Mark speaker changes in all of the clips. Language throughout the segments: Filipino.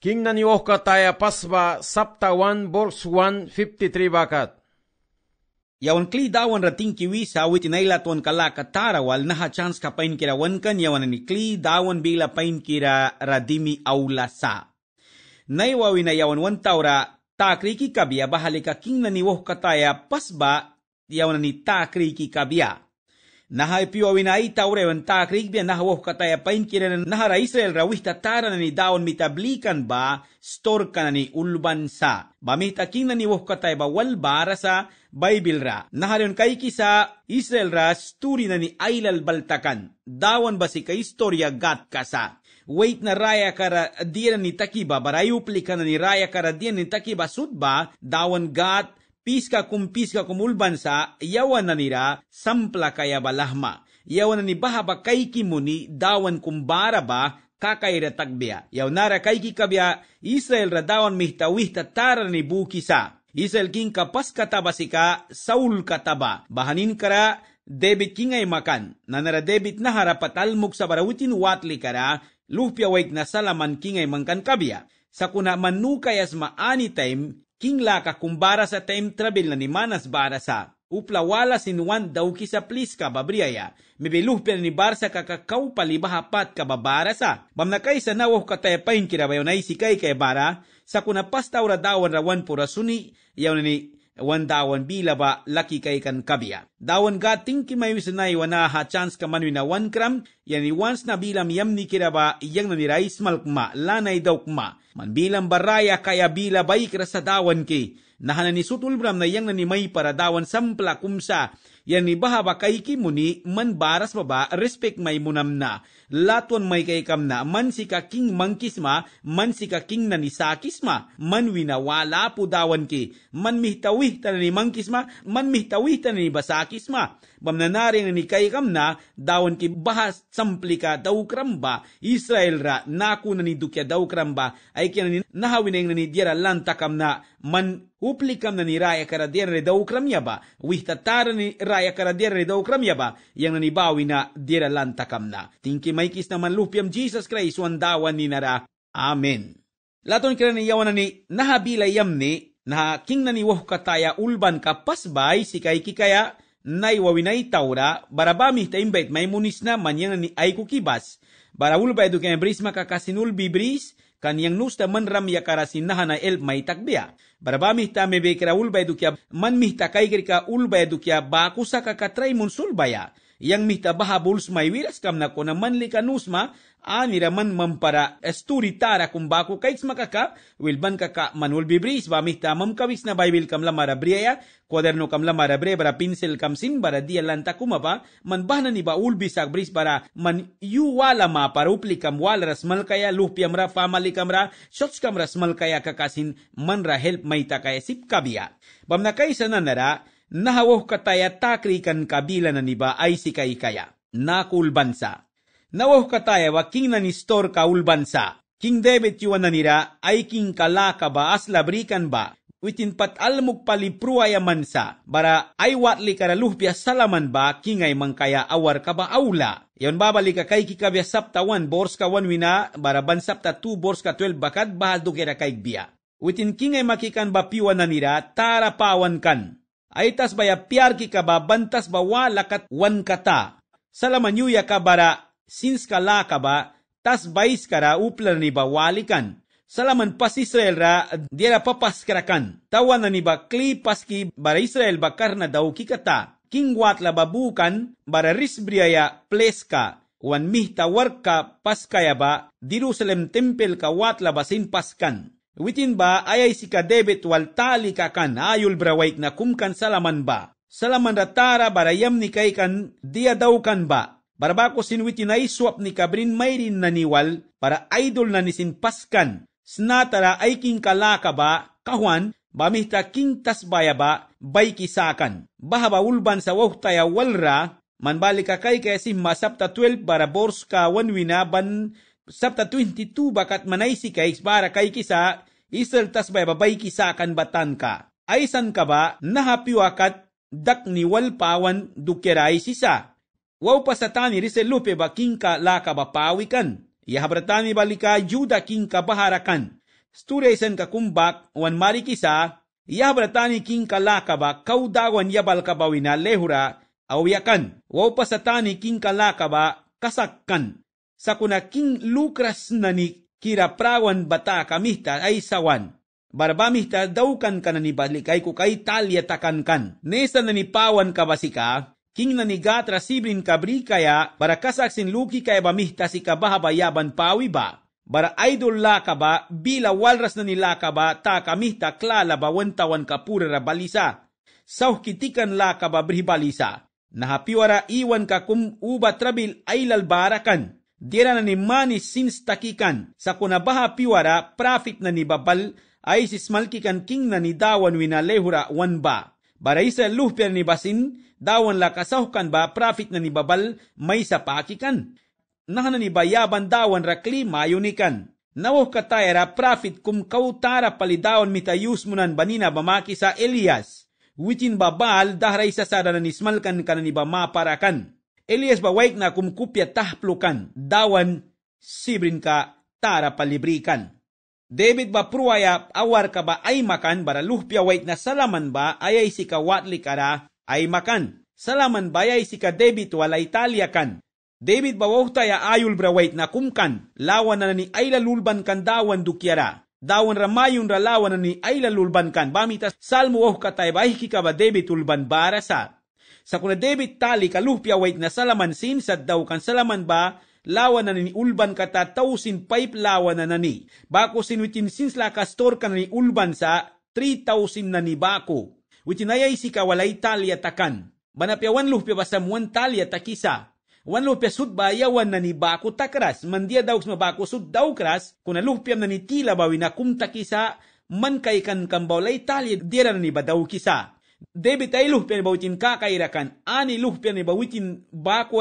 Speaker 1: King yohka taya pasba sapta wan bors wan fifty three bakat. Yawan kli dawan rating kiwi sawit Nai tuan kalaka tarawal naha chance ka pain kira wankan yawan ni kli dawan bila pain kira radimi aula sa. Wawina yawan wan taura takriki kabia bahalika King yohka taya pasba yawan ni takriki kabia naha piwawinai taurewan takrikbia naha wohkataya painkirenan nahara Israel rawihta taranani daon mitablikan ba storkanani ulbansa. Bamihtakinani wohkataya ba ya walbarasa Bible ra. kai kaikisa Israel ra sturinani ailal baltakan. Dawan basika historia ka istorya gatkasa. wait na raya kara diyan ni takiba barayu plikan ni raya kara diyan ni takiba sudba dawan gat piska kum piska kumulbansa yawan na nira sampla kaya balahma. Yawan na ni bahaba kay kimuni dawan kumbara ba kakaira takbia. Yaw nara kay kikabia Israel radawan mihtawihta tara ni bukisa. Israel king kapas kataba sika Saul kataba. Bahanin kara debit king ay makan. Nanara debit na harapatalmuk sa barawutin watli kara lupya waik na salaman king ay mangkan kabya. Sa kuna manukay maani time ka kumbara sa time travel na ni Manas bara sa Uplawala sin sinuan daw kisa please kababriyaya. Mibiluhpil ni Barsa kakakaw palibahapat ka babara sa na nawaw katayapain kirabayo na isikay kay Bara. Sa kuna taura dawan rawan purasuni, yaw na ni wan dawan bila ba laki kay kan kabia. Dawan gating kimayu wana ha chance ka manwi na manwinawan kram, Yanniwans na bilam yamni kiraba iyang nanirais malkma lanay dawkma. Manbilam baraya kaya bila bay sa dawan ki. Nahanan ni sutulbram na iyang nanimay para dawan sampla kumsa. Yan ni bahaba kay kimuni man baras baba respect may munam na. Laton may kay kam na man si king mangkisma man si king nanisakisma. Man winawala po dawan ki. Man mihtawih tanan ni mangkisma man mihtawih tanan basakisma bamnanarin ni kaykam na dawon ki bahas samplika daw dawkramba Israel ra naku na ni dukya daw dawkramba ay kinani nahawin na ni diyara lantakam na man uplikam na ni raya karadiyar ni dawkram yaba wihtatara ni raya karadiyar ni dawkram yaba yang nanibawi na diyara lantakam na tingki may kis naman lupiam Jesus Christ wandawan ni nara Amen. Laton kira ni yawan ni nahabilay yam ni na king na ni wah kataya ulban ka pasbay si kay kikaya Nai wawinai tawra barabami ta mai munisna mañana ni aiku kibas barawulba eduken brisma kasinul bibris kan yang nusta manram yakarasinaha na el maitakbia barabami ta mebekra ulba edukia man mihtakaigrika ulba edukia bakusa kakatrai baya. yang mihtabaha bulsma iwiras kamnakuna manli kanusma aniraman mampara esturitara kumbaku kaix makaka wilban kaka manul bibris ba mihta mamkawix na baibil kamla marabriaya cuaderno kamla marabre bara pincel kamsin bara dia lanta kumaba man bahna ni ba ulbisak bris bara man yuwala ma parupli kamwal rasmal kaya luhpiamra famali kamra shots kamra smal kaya kakasin man ra help maita kaya sip kabia bamna kaisa nanara nahawaw kataya takrikan kabila na niba ay si kaikaya, nakulbansa. Nawaw kataya wa king na nistor kaulbansa. King David yuwan na nira ay king kalaka ba as labrikan ba witin patalmog palipruay mansa, bara ay watli karaluhpya salaman ba, kingay mangkaya awar ka ba aula. Yon babalik ka kay kikabya sapta 1, bors ka 1 wina, bara ban sapta 2, bors ka 12, bakat bahal dugera kay biya. Witin kingay makikan ba piwa na nira, tarapawan kan. aitas baya piarki ka bantas ba lakat wan kata. ya ka bara sinskala ka ba tas bais kara uplan ni ba walikan. Salaman pas Israel ra diera papas karakan. Tawana ni ba kli paski bara Israel ba karna dau kikata. Kingwat la babukan bara risbriaya pleska. Wan mihta warka paskaya ba Jerusalem tempel ka watla basin paskan. Witin ba ayay si kadebet wal tali kakan ayul brawait na kumkan salaman ba? Salaman ratara barayam ni kay kan dia daw kan ba? Barbako sinwitin ay swap ni kabrin mayrin naniwal para idol na ni sin paskan. Snatara ay king kalaka ba? Kahuan, bamihta king tasbaya ba? Bay kisakan. Bahaba ulban sa wahtaya walra, manbalika kay kaya si masapta 12 para bors ka wanwina ban Sapta 22 bakat manaysi kay para kay kisa isaltas bay babay kisa kan batan ka. Ay san ka ba nahapiwakat dakni walpawan dukiray sisa. wow pasatani risel lupe ba kinka laka bapawikan. Yahabratani balika juda kinka baharakan. Sture isan ka kumbak wan marikisa. Yahabratani kinka laka ba kaudawan yabal kabawina lehura awiyakan. Waw pasatani king laka ba kasakkan sa kunaking lukras na ni kiraprawan bata kamista ay sawan. Barbamihta daukan ka na ni balikay ko kay talya takan kan. Nesa na pawan ka basika, king na nigatra sibrin kabri kaya, bara kasaksin luki kaya bamihta si kabahabayaban pawi ba? Bara idol la ba, bila walras na nila ka ba, ta kamihta klala ba wantawan ka pura balisa. Sauh kitikan la ka bribalisa. Nahapiwara iwan ka kum uba trabil ay lalbarakan dira na ni mani sinstakikan sa kunabaha piwara profit na ni babal ay sismalkikan king na ni dawan winalehura wan ba. Baray sa luper ni basin, dawan la kasahukan ba profit na ni babal may sapakikan. Nahana ni bayaban dawan rakli mayunikan. Nawah katayara profit kum kautara palidawan mitayus munan banina bamaki sa Elias. Witin babal dahray sa sadanan ismalkan kanan iba maparakan Elias bawaik na kumkupya tahplukan, dawan sibrin ka tara palibrikan. David ba pruaya awar ka ba ay makan bara luhpya wait na salaman ba ayay si kawatli kara ay makan. Salaman ba ayay si ka David wala Italia kan. David ba wahtaya ayul brawait na kumkan. Lawan na ni ay lulban kan dawan dukyara. Dawan ramayun ralawan na ni ay lulban kan. Bamitas salmo wah katay ba ka ba David ulban bara sa sa Sakuna David tali kalupya wait na salaman sin sad daw kan salaman ba lawan na ni ulban kata tausin pipe lawan na nani. Bako sin witin sins la kastor kan ni ulban sa 3,000 na ni bako. Witin ayay si kawalay tali atakan. Banapya wan lupya basamuan tali atakisa. Wan lupya sud bayawan na ni bako takras. Mandia daw sa bako sud daw kras. Kuna lupya na ni tila bawin na kumtakisa man kay kan kambawlay tali dira na ni badaw kisa debitai luhpiani bawitin kaka irakan, ani luhpiani ba witin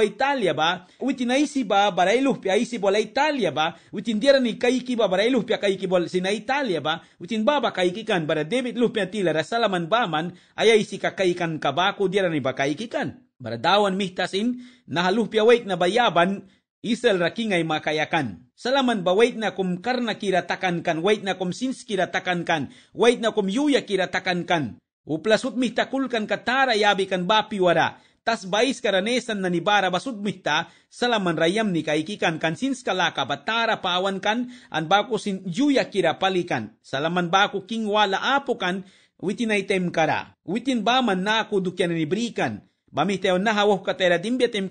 Speaker 1: italia ba witin aisi ba barai luhpia aisi bola italia ba witin dierani kaiki ba barai luhpia kaiki bol sina italia ba witin baba kaiki kan bara debit luhpia tilara salaman baman aya isi kakaikan kabaku dierani ba kaiki kan bara dawan mihtasin nahaluhpia waik na bayaban Isel rakingai makayakan. Salaman ba wait na kum karna kiratakan kan, wait na kum sins kiratakan kan, wait na kum yuya kira kan uplasut mihta kulkan katara yabi kan bapi wara tas bais karanesan na nibara basud mihta salaman rayam ni kaikikan kan sins kalaka batara pawan kan an baku sin juya kira palikan salaman baku king wala apo kan witin ay temkara. Witin witin baman na ako dukyan nibrikan brikan Bamitew na katera dimbya tem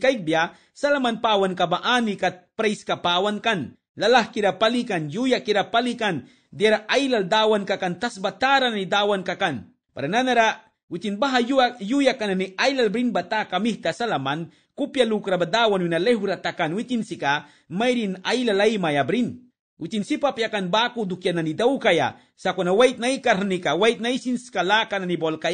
Speaker 1: salaman pawan ka baani kat praise ka pawan kan. Lalah kira palikan, juya kira palikan, dira ailal dawan kakan, tas bataran ni dawan kakan. Parananara, witin baha yuyak, yuyak kanani ailal brin bata kamihta salaman, kupia lukra badawan wina lehura takan witin sika, mayrin ailalay maya brin. Witin sipap yakan baku dukya nani daw kaya, sakuna wait na ikarnika, wait na isin skalaka nani bolka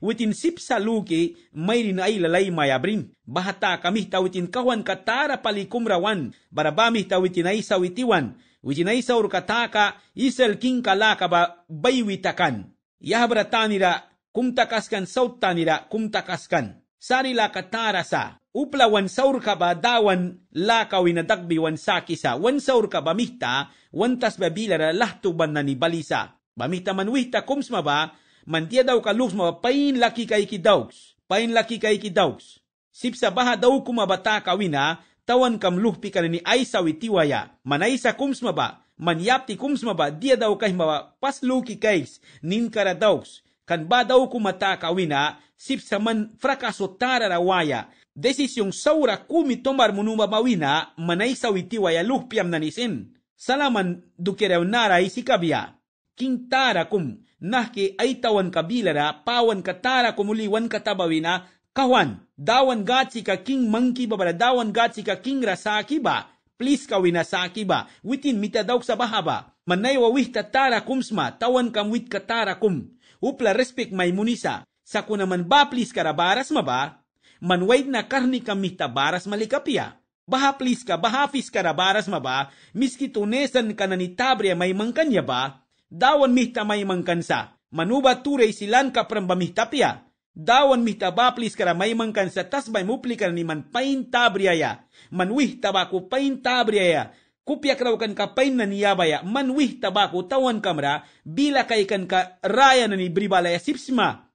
Speaker 1: witin sip saluki, mayrin ailalay maya brin. Bahata kamihta witin kawan katara palikumrawan, barabamihta witin aisa sawitiwan, witin aisa urkataka, isel king kalaka ba baywitakan. yahbratanira kumtakaskan sawtanira kumtakaskan sari lakatarasa upla wan saur ka ba dawan lakaw inadagbi wan sakisa wan saur ka ba mihta wan tas babilara lahtuban na ni balisa bamihta manwihta kumsma ba mantia daw ka luksma ba pain laki kay kidawks pain laki kay kidawks sipsa baha daw kumabata kawina tawan kam luhpi ka ni ay sawitiwaya manay sa kumsma ba manyapti kumsmaba dia daw kay mawa pasluki kays nin karadaws kan ba daw kumata kawina sip sa man frakaso tararawaya desisyong saura kumi tomar munuma mawina manay sawiti waya lukpiam nanisin salaman dukirew naray si kabya king kum nahki ay tawan kabilara pawan katara kumuliwan katabawina kawan dawan gatsi ka king monkey babara dawan gatsi ka king rasaki ba please kawina sa akiba, witin mitadaw sa bahaba, manay wawih tatara kumsma, tawan kamwit katara kum. Upla respect may munisa, sa kunaman ba please karabaras maba, manwaid na karni kami tabaras malikapya. Baha please ka, bahafis karabaras maba, miski tunesan ka na ni Tabria may mangkanya ba, dawan mihta may mangkansa, manuba turay silan ka kaprambamih tapya, Dawan mi tabaplis kara may mangkan sa tas may mupli kara ni man pain tabriaya. Manwih tabaku pain tabriaya. Kupya kan ka pain na niyabaya. Manwih tabaku tawan kamra. Bila kaikan ka raya na ni bribalaya sipsima.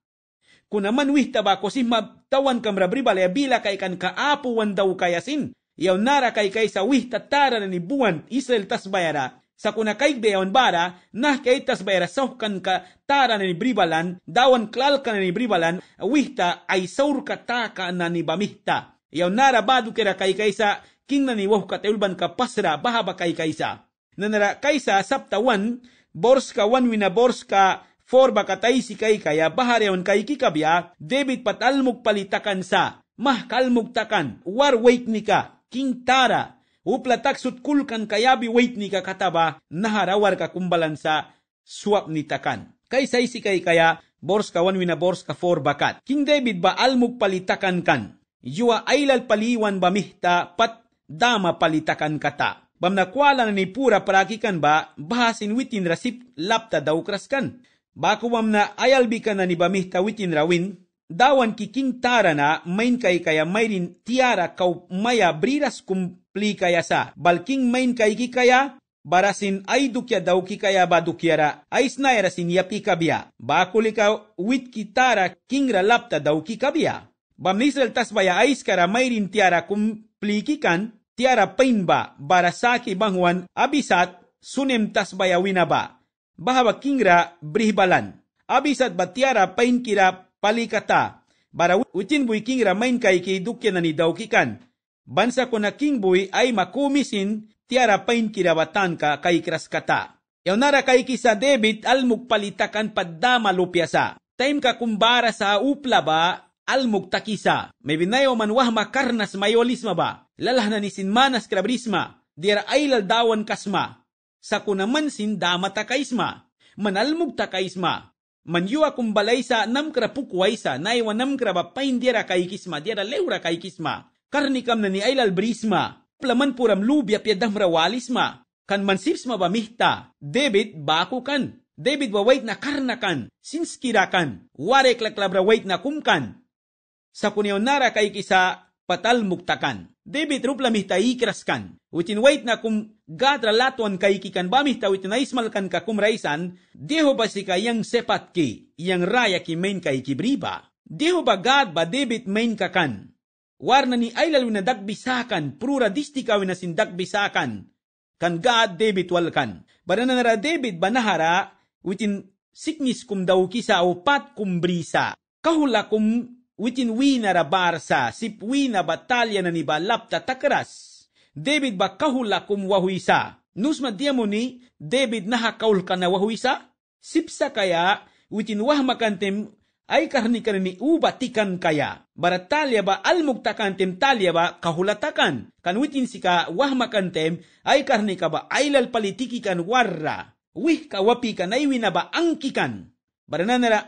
Speaker 1: Kuna manwih tabaku sima tawan kamra bribalaya. Bila kaikan ka apuwan daw kayasin. Yaw nara kay kay sa wih tatara na ni buwan Israel tas bayara. sakuna kay beon bara nah kay tasbayra saukan ka tara ni bribalan dawan klal ka ni bribalan wihta ay saur ka taka na ni bamihta yaw nara badu kera kay kaysa king na ni wah ka ka pasra bahaba kay kaysa nanara kaysa saptawan bors ka wan wina bors ka for bakatay si kay kaya bahareon kay kikabya debit patalmog palitakan sa mah kalmugtakan war wake ni ka king tara uplataksut kulkan kayabi wait ni kakataba naharawar ka kumbalansa suwap ni takan. Kay sa isi kay kaya bors ka one wina bors ka four bakat. King David ba almuk palitakan kan? Yua ailal paliwan ba mihta pat dama palitakan kata. Bamnakwala na ni pura parakikan ba bahasin witin rasip lapta daw kraskan. Bakuwam na ayalbikan na ni bamihta witin rawin dawan kiking tara na main kay kaya mayrin tiara kau maya briras kum pli kaya sa. Balking main kaiki kaya barasin ay dukya daw kaya ba dukyara ay snairasin yapi kabia. Bakulika wit kitara kingra lapta daw ki kabia. Bamnisrael tasbaya aiskara mayrin tiara kum kan, tiara painba barasaki bangwan abisat sunem tasbaya winaba. Bahawa kingra brihbalan. Abisat batiara pain kira palikata. Bara utin bui kingra main kaiki dukya nani daukikan. bansa Bansakunakinpuy ay makumisin tiarapayn ka kay kraskata. Yawnara kay kisa debit almugpalitakan paddama lupyasa. Time ka kumbara sa upla uplaba almugtakisa. May binayo manwah makarnas mayolisma ba? Lalah na nisin manas krabrisma. Dira ay laldawan kasma. Sa kunaman sin dama takaisma. Manalmug takaisma. Manyo akong balay sa nam sa naiwa nam krabapain kay kisma. Dira lewra kay kisma karnikam na ni ailal brisma, plaman puram lubya piadam rawalisma, kan mansips mabamihta, David bakukan. David wawait na karnakan, sinskirakan, warek laklabra wait na kumkan. Sa kunyawnara kay kisa, patal muktakan. debit rupla mihta ikraskan, witin wait na kum gadra latuan kay kikan bamihta witin naismal kan ka kumraisan, deho ba si kayang sepat ki, yang raya ki main kay kibriba. Deho ba gad ba debit main kakan, warna ni aylal wina dagbisakan pluradistika wina sindagbisakan kan gaad David walkan. Barana nara David banahara witin siknis kum dawkisa o pat kum brisa. Kahula kum witin wina ra barsa sip wina batalya na ni balapta takras. David ba kahula kum wahuisa. Nusma diamo ni David nahakaul ka na wahuisa. Sipsa kaya witin wahmakantim ay karnikanani uba tikan kaya. Bara ba talia ba kahulatakan. Kan witin sika tem ay karnika ba ailal palitikikan warra. Wih kawapikan ay winaba angkikan. Bara nanara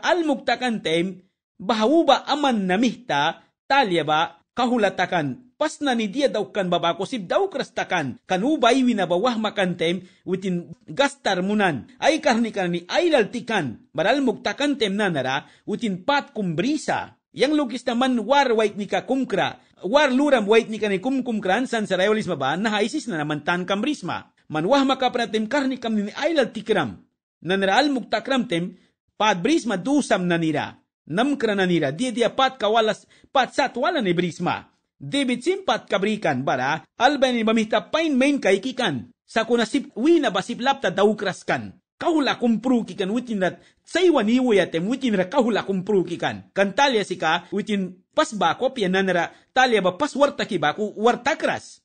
Speaker 1: tem, bahuba aman namihta ba kahulatakan Pas ni dia daukan baba sib daw krastakan kan ubay bai wina bawah makan tem witin gastar munan ay karni karni ay laltikan baral muktakan tem nanara witin pat kumbrisa yang logis naman war wait nika kumkra war luram wait nika ni kumkran san sarayolis maba na haisis na naman tan kambrisma manwah makapratem karni ni ay laltikram nanral muktakram tem pat brisma dusam nanira namkra nanira dia dia pat kawalas pat satwalan ni brisma debit simpat kabrikan bara mamita pain main kaikikan sakunasip wina basiplapta daukraskan kahula kikan witin rat iwo yatem witin ra kahula kikan. kan talya sika witin pas bako nanara talia ba pas warta kras.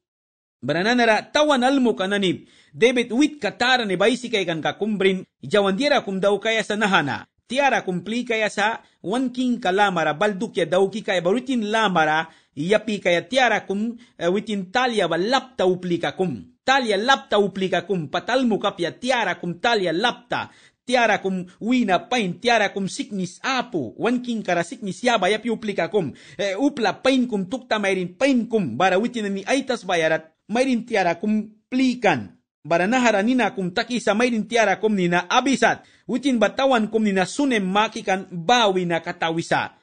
Speaker 1: Bara Barananara tawan almo kananib, debit wit neba isi kay kan kakumbrin, jawandira kum daw kaya sa nahana tiara ya sa wanking kalamara daukika ya barutin lamara ya tiara kum eh, witin talia wa lapta uplika kum talia lapta uplika kum patalmu kapya tiara kum talia lapta tiara kum wina pain tiara kum siknis apu wanking kara siknis yaba yapi uplika kum e, upla pain kum tukta mairin pain kum bara witin ni aitas bayarat mairin tiara kum plikan baranahara nina kumtaki tiara kum nina abisat witin batawan kum nina sunem makikan bawi na katawisa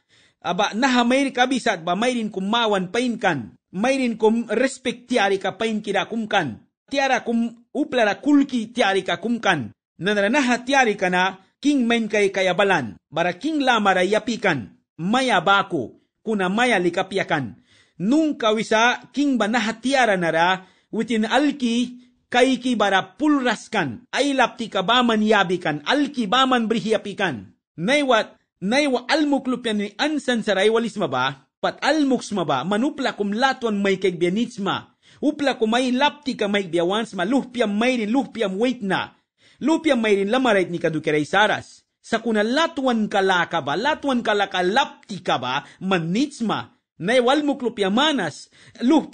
Speaker 1: aba naha mayri kabisat ba mayrin kum mawan painkan rin kum respect tiari ka pain kira kumkan tiara kum uplara kulki tiari ka kumkan nananaha tiari kana king main kay kayabalan bara king lamara yapikan maya bako kuna maya likapiakan Nung kawisa king banaha tiara nara witin alki kaiki bara pulraskan, ay lapti kabaman yabikan, alkibaman brihiapikan. Naywat, naywa almuklupian ni ansan saray walis maba, pat almuks maba, manupla kum laton may kegbianits upla kum may lapti ka may biyawans ma, luhpiam mayrin, luhpiam wait na, luhpiam mayrin lamarait ni kadukiray saras. Sa kuna latuan kalaka ba, latuan kalaka lapti ka ba, manitsma, Naiwal mo klupia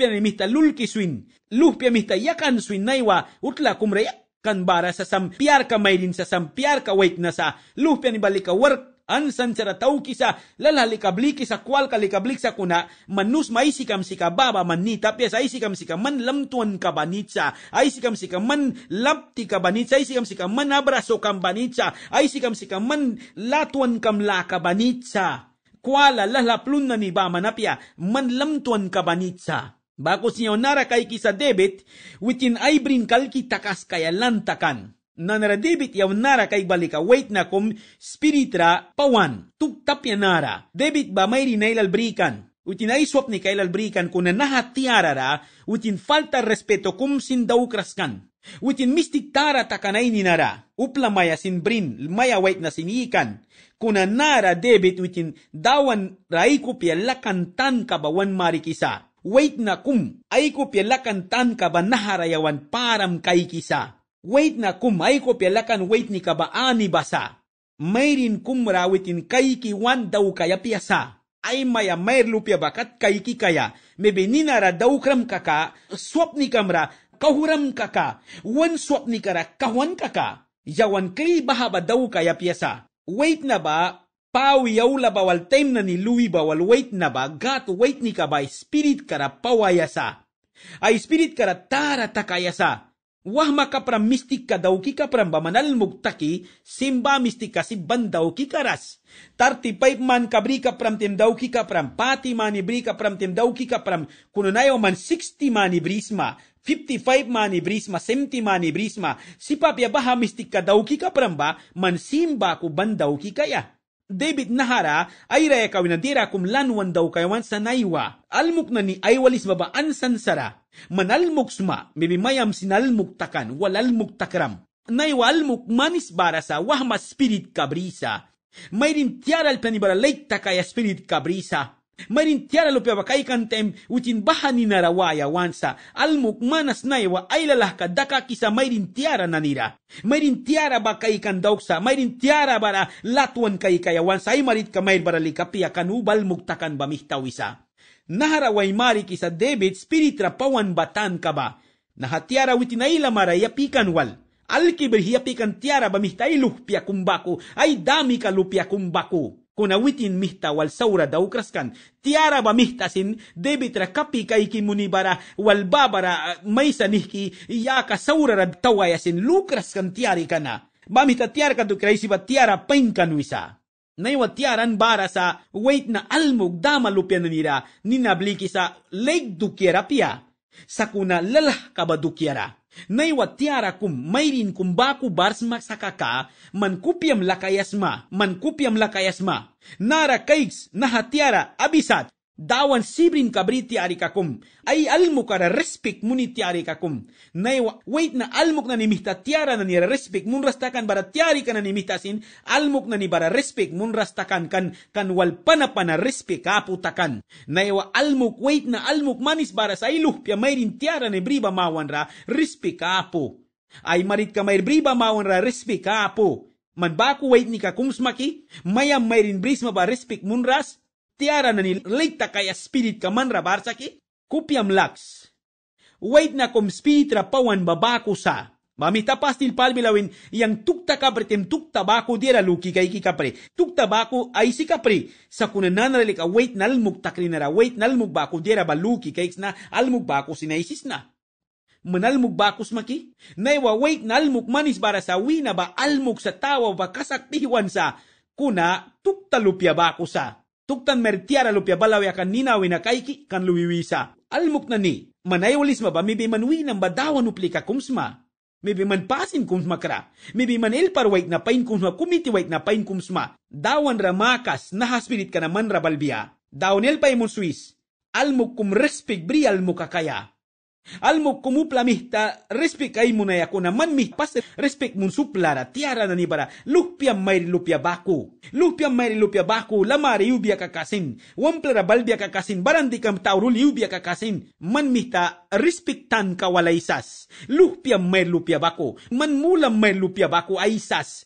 Speaker 1: ni mita lulkiswin, lupyamistayakan suinaywa utla kumrayak kan bara sa sampiyar ka may din sa sampiyar ka wait na sa lupia ni balika work ansan sara tauki sa lalalikablik sa kwal kalikablik sa kuna manus maisikam sika baba manita pia sa isikam si ka man lamtuan ka banitsa aisikam sika man lapti ka banitsa aisikam sika man abraso kam banitsa aisikam sika man latuan kam la ka banitsa kwala lalaplun na ni ba manapia pia man lamtuan ka banitsa Bakusiona kayki sa debit, within ay kalki takas kayalantakan. Nanaradebit yawnara kay balika wait na kom spiritra pawan tuktap yanara. Debit ba may rinay lalbrikan. Utin ay swap ni kay lalbrikan kung nanahatiarara utin falta respeto kum sindaw kraskan. Utin mistik tara takanay ninara. Upla maya brin, maya wait na sinikan. Kuna nara debit utin dawan raikup yalakantan kabawan marikisa. Wait na kum, ay ko pialakan tan ka ba naharayawan param kay kisa. Wait na kum, ay ko pialakan wait ni ani basa. Mayrin kum rawitin kay kiwan daw kaya piyasa. Ay maya mayr lupya bakat kay kikaya. Mebeninara daw kram kaka, swap ni kamra, kahuram kaka. Wan swap ni kara, kahuan kaka. Yawan kay bahaba daw kaya piyasa. Wait na ba, pawiyaula bawal time na ni Louis bawal wait na ba gat wait ni ka ba spirit kara pawayasa. Ay spirit kara tara takayasa. Wah makapra mistik ka daw kika pram bamanal muktaki simba mistik ka si bandaw kikaras. Tartipay man kabri ka pram tim daw kika pram, pati manibri ka pram tim daw kika pram, kununayo man 60 manibrisma, 55 manibrisma, 70 manibrisma, si papya baha mistik ka daw kika pram ba, man simba ko bandaw kikaya. David Nahara ay raya kawin nadira kum lanwan daw kayawan sa naiwa. Almuk na ni ay walis babaan sansara. Manalmuk suma, mibimayam sinalmuk takan, walalmuk takram. Naiwa almuk manis barasa, wahma spirit kabrisa. Mayrin tiara al planibaralait takaya spirit kabrisa. marin kan tem utin baja ninarawaya wansa almuk manas naywa aylalahka dakakisa marin tiara nanira marin tiara ba kan dauksa marin tiara bara latwan kaya wansa marit maritka mayr bara likapia kan balmuk takan ba mihtawisa nahara waymari kisa debit ra pawan batan kaba tiara utin aila mara pikan wal alkibir hiyapikan tiara ba mihtailuh piakumbaku ay dami ka lupiakumbaku kunawitin mihta wal saura daw kraskan. Tiara ba sin debitra kapi kay kimunibara, wal babara eh, may sanihki, yaka saura rad tawayasin, lukraskan tiari kana. Bamita tiara ka dukraisi ba tiara painkanuisa. Naiwa tiaran bara sa wait na almog dama lupian nira, ninabliki sa leg dukiera pia. Sa kuna lalah ka dukiera? Naiwatiara kum mayrin kumbaku barsma sakaka mankupiam lakayasma mankupiam lakayasma nara kaigs nahatiara abisat dawan sibrin kabri ari kakum ay almu kara respect muni ari kakum nay wait na almuk na nimihta tiara na ni respect mun rastakan bara tiari kana nimihta sin almuk na ni bara respect mun rastakan kan kan wal pana pana respect aputakan nay wa almuk wait na almuk manis bara sa iluh pia mayrin tiara ni briba mawan ra respect apo ay marit ka mayr briba mawan ra respect apo man ba ku wait ni kakums mayam mayrin brisma ba respect mun ras na ni leita kay spirit ka man rabarsaki, kupiam laks. Wait na kom spirit rapawan babako sa. Mamitapas til palmilawin, yang tukta kapritem tukta bako dira luki kay ki kapre. Tukta bako ay si kapre. Sa kunanan ralik ah, wait na almuk takrinara, wait na almuk bako dira baluki kay na almuk bako sinaisis na manalmog bakos maki? Naiwa wait na almog manis para sa wina ba almog sa tawa ba kasaktiwan sa kuna tuktalupya bako sa tugtan mertiara lupya balaw yakan ninawi na kaiki kan luwiwisa. Almuk na ni, manayulis mabami bimanwi ng badawan upli kumsma. Maybe man pasin kung makra. Maybe man ilpar wait na pain kung kumiti wait na pain kung Dawan ramakas na haspirit ka naman rabalbia. Dawan ilpay mo Swiss. Almuk kum respect bri almukakaya. Almo kumupla mihta respect ay munaya ko naman mi pas respect mun suplara tiara na ni para lupia mayri lupia baku lupia mayri lupia baku lamari ubia kakasin wamplara balbia kakasin barandi kam taurul ubia kakasin man mihta respectan kawalaisas lupia mayri lupia baku man mula mayri lupia baku aisas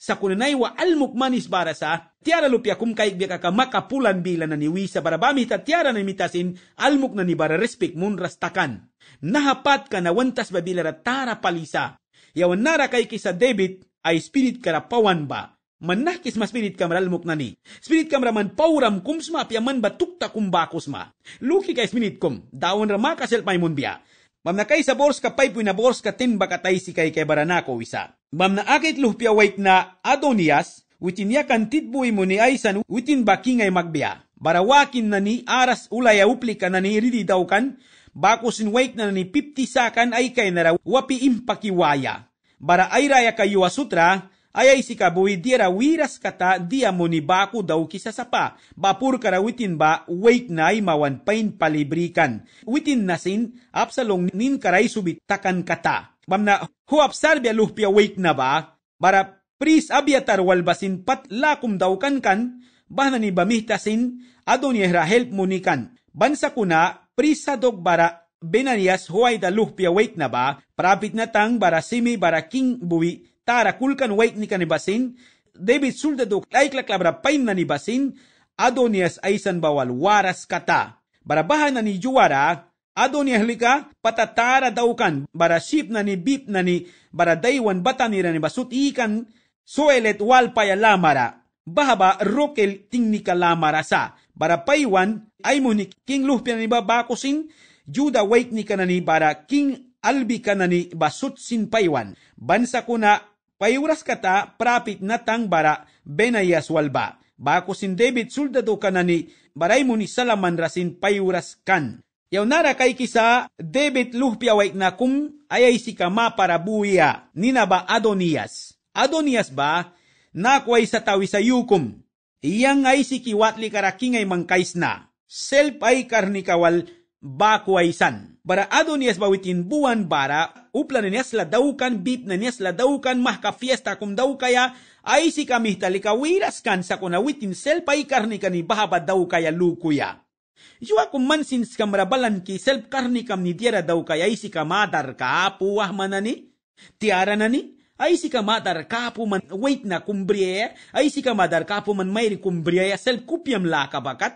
Speaker 1: sa kunanay wa almuk manis para sa tiara lupia kum kaik biya kaka makapulan bila na niwi sa barabami ta tiara na imitasin almuk na ni bara respect mun rastakan Nahapat ka wantas babilara tara palisa. Yawan nara kay kisa David ay spirit karapawan ba? Manakis ma spirit kamralmok nani. Spirit kamraman pauram kumsma piaman batukta kumba ma. Luki kay spirit kum, daon rama kasel paimun biya. na kay sa bors ka pay na bors ka tin bakatay si kay kay baranako isa. Mam na akit luhpia wait na Adonias, witin ya kantitbuy mo ni Aisan, witin ay magbiya barawakin na ni aras ulaya uplika na ni ridi daukan, bakusin wake na ni pipti ay kay nara wapi impakiwaya. Bara ay raya kayo sutra, ayay si kabuwi dira wiras kata dia mo ni baku daw kisa sapa. Bapur karawitin ba wait na ay pain palibrikan. Witin nasin apsalong nin karay subit takan kata. Bamna huapsarbya luhpia wait na ba? Bara pris abiatar walbasin pat lakum daw kan kan bana ni bamihtasin adon yehra help munikan. Bansa kuna prisa dog bara benarias huay da luhpia wait na ba prapit na tang bara simi bara king buwi tara kulkan wait ni kanibasin David sulda dog laiklak labra pain na ni basin Adonias aisan bawal waras kata. Barabahan na ni Juwara, Adonias lika patatara daukan, bara ship na ni bip na ni, bara daywan bata ni basut ikan, soelet wal payalamara bahaba rokel tingnikala marasa bara paiwan ay munik king luhpian ni babakusing juda wait ni kanani bara king albi kanani basutsin paiwan bansa kuna payuras kata prapit natang bara benayas walba bakusin David soldado kanani baray mo ni salaman rasin payuras kan yaw nara kay kisa David luhpiaway na kung ayay si kama para buya ninaba Adonias Adonias ba nakway sa tawi sa yukom. Iyang ay si kiwatli karaking ay mangkais na. Self ay karnikawal bakwaisan. Para ado niyas bawitin buwan bara, upla na niyas ladawkan, bip na niyas ladawkan, mahka fiesta kum daw kaya, ay si kami talikawiras kan sa kunawitin self ay karnika ni bahaba daw kaya lukuya. Iwa kung mansins kamrabalan ki self karnikam ni diera daw kaya ay si kamadar ka apuwah manani, tiara nani, Aí se kamadar kapu man wait na kumbriya, ay si kamadar kapu man may kumbriya sel kupiam la kabakat.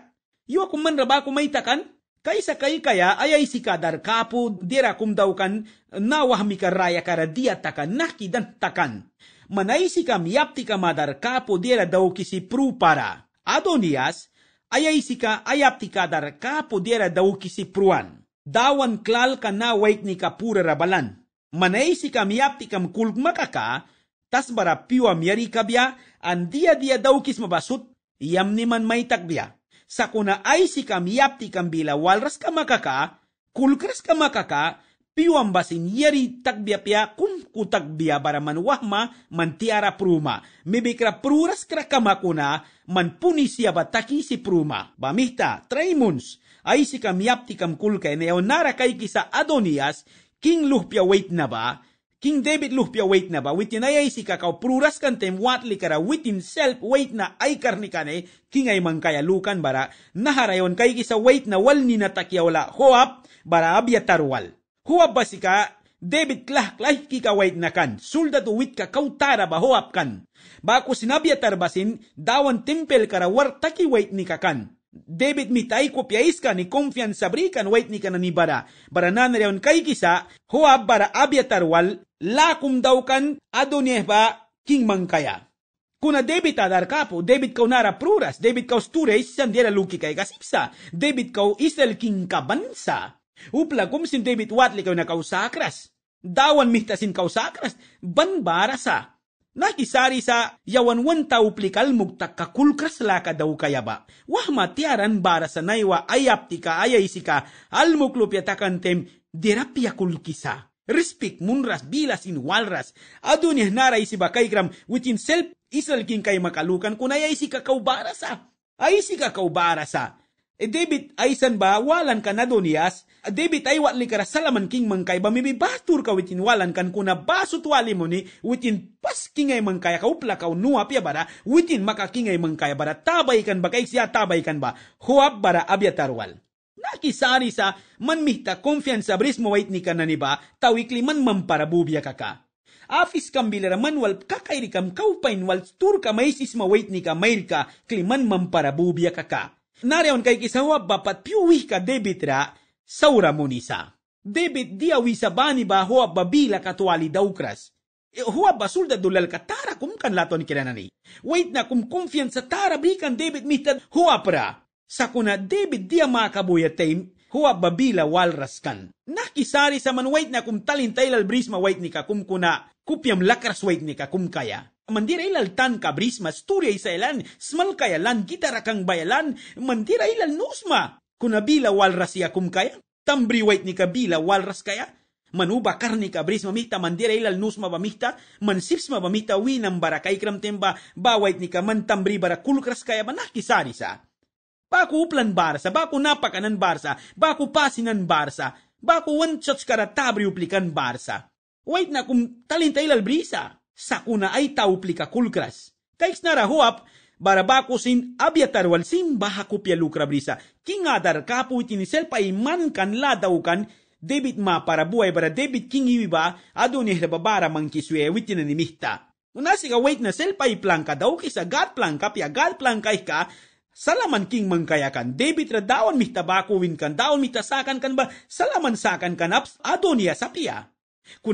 Speaker 1: Iyo akum man raba kumaitakan, kaysa kay kaya ay ay si kadar kapu dira kum daw kan nawah mikaraya kara dia takan nakidan takan. Manay si kam yapti kamadar kapu dira daw kisi prupara. Adonias, ay ay si ka ayapti kadar kapu dira daw kisi pruan. Dawan klal ka na wait ni kapura rabalan manei si kamiyap ti kam kulmakaka, tas barapiwa miyari kabya, ang dia dia daw kis mabasut, iyam ni man may takbya. Sa kuna ay si kamiyap ti kambila walras ka makaka, kulkras ka makaka, piwam basin yari takbya pia kun kutakbya bara man wahma man tiara pruma. Mibikra pruras kra kamakuna, man punisya bataki si pruma. Bamihta, traimuns, ay si kamyap ti kamkulka eneonara e kay kisa Adonias King Luhpia wait na ba? King David Luhpia wait na ba? Witin ayay si kakao pruras kantem watli kara witin self wait na ay karnikane king ay lukan bara naharayon kay isa wait na wal ni natakyaw la hoap bara abya tarwal. Hoap basika David klah klah kika wait na kan sulda wit ka kautara ba hoap kan. Bako sinabya tarbasin dawan tempel kara wartaki wait ni kakan debit mitay kopyais ka ni konfiansa brikan wait ni kana ni bara. Bara na nariyon kay kisa, huab bara abyatarwal, lakum daukan adonehba king mangkaya. Kuna debit adar kapo, debit kau nara pruras, David kau stureis sandiera luki kay kasipsa, David kau isel king kabansa. Upla kum sin David watli kau na kau sakras. Dawan mihtasin kausakras sakras, banbara sa. Nakisari sa yawanwan tauplikal mugtakka kulkas laka daw ba? Wahma tiaran bara sa naiwa ayaptika ayaisika almuklupya takantem dirapya kulkisa. Respik munras bilas in walras. Adunya nara isiba kaygram within self isal king kay makalukan kunaya isika kaubara sa. Ay isika kaubara sa. E David ay san ba walan kan Adonias? Ah, David ay watli kara salaman king mangkay ba mibibatur ka witin walan kan kuna basut wali mo ni witin pas kingay mangkay ka upla ka nuap ya bara witin maka kingay mangkay bara tabay kan ba kay siya tabay kan ba huap bara abyatarwal. Nakisari sa manmihta konfiansa bris mo wait ni kanani ba tawikli man mamparabubya ka Afis kam bilaraman wal kakairi kam kaupain wal tur ka maisis mawait ni ka mail ka kliman mamparabubia kaka. Narion kay kisawa bapat piuwih ka debit ra saura mo nisa. Debit di awi sa bani ba huwag babila katuwali daukras. E, huwag basul da dulal ka tara kum kan laton kinanani. Wait na kum confiance sa tara brikan debit mitad huwag pra. Sa kuna debit di makabuya time huwag babila walras kan. Nakisari sa man wait na kum talintay lalbris ma wait ni ka kum kuna Kupiam lakras waignika kumkaya. Mandira ilal tan kabrisma, smal kaya lan gitara kang bayalan, mandira ilal nusma. Kunabila walras ya kumkaya, tambri waignika bila walras kaya. Manuba karnika brisma mihta mandira ilal nusma bamihta, mansipsma bamihta winam kram temba, bawaitnika man tambri barakulkras kaya banakisarisa. Baku uplan Barsa, baku napakanan Barsa, baku pasinan Barsa, baku one shots tabri uplikan Barsa. Wait na kum talinta talintay brisa, Sakuna ay taupli ka kulkras. Kaiks na rahuap, narahuap, barabakusin abiatar walsin bahakupya lukra brisa. Kingadar kapu itinisel pa iman kan ladawkan debit ma para buhay para debit king iwiba adu ni babara man kiswe witin ni mihta. siga wait na selpa iplanka daw kisa gat ka, pia gat planka ka salaman king mangkayakan debit ra dawon mihta bakuwin kan dawon mihta sakan kan ba salaman sakan kan aps adoniya sapia.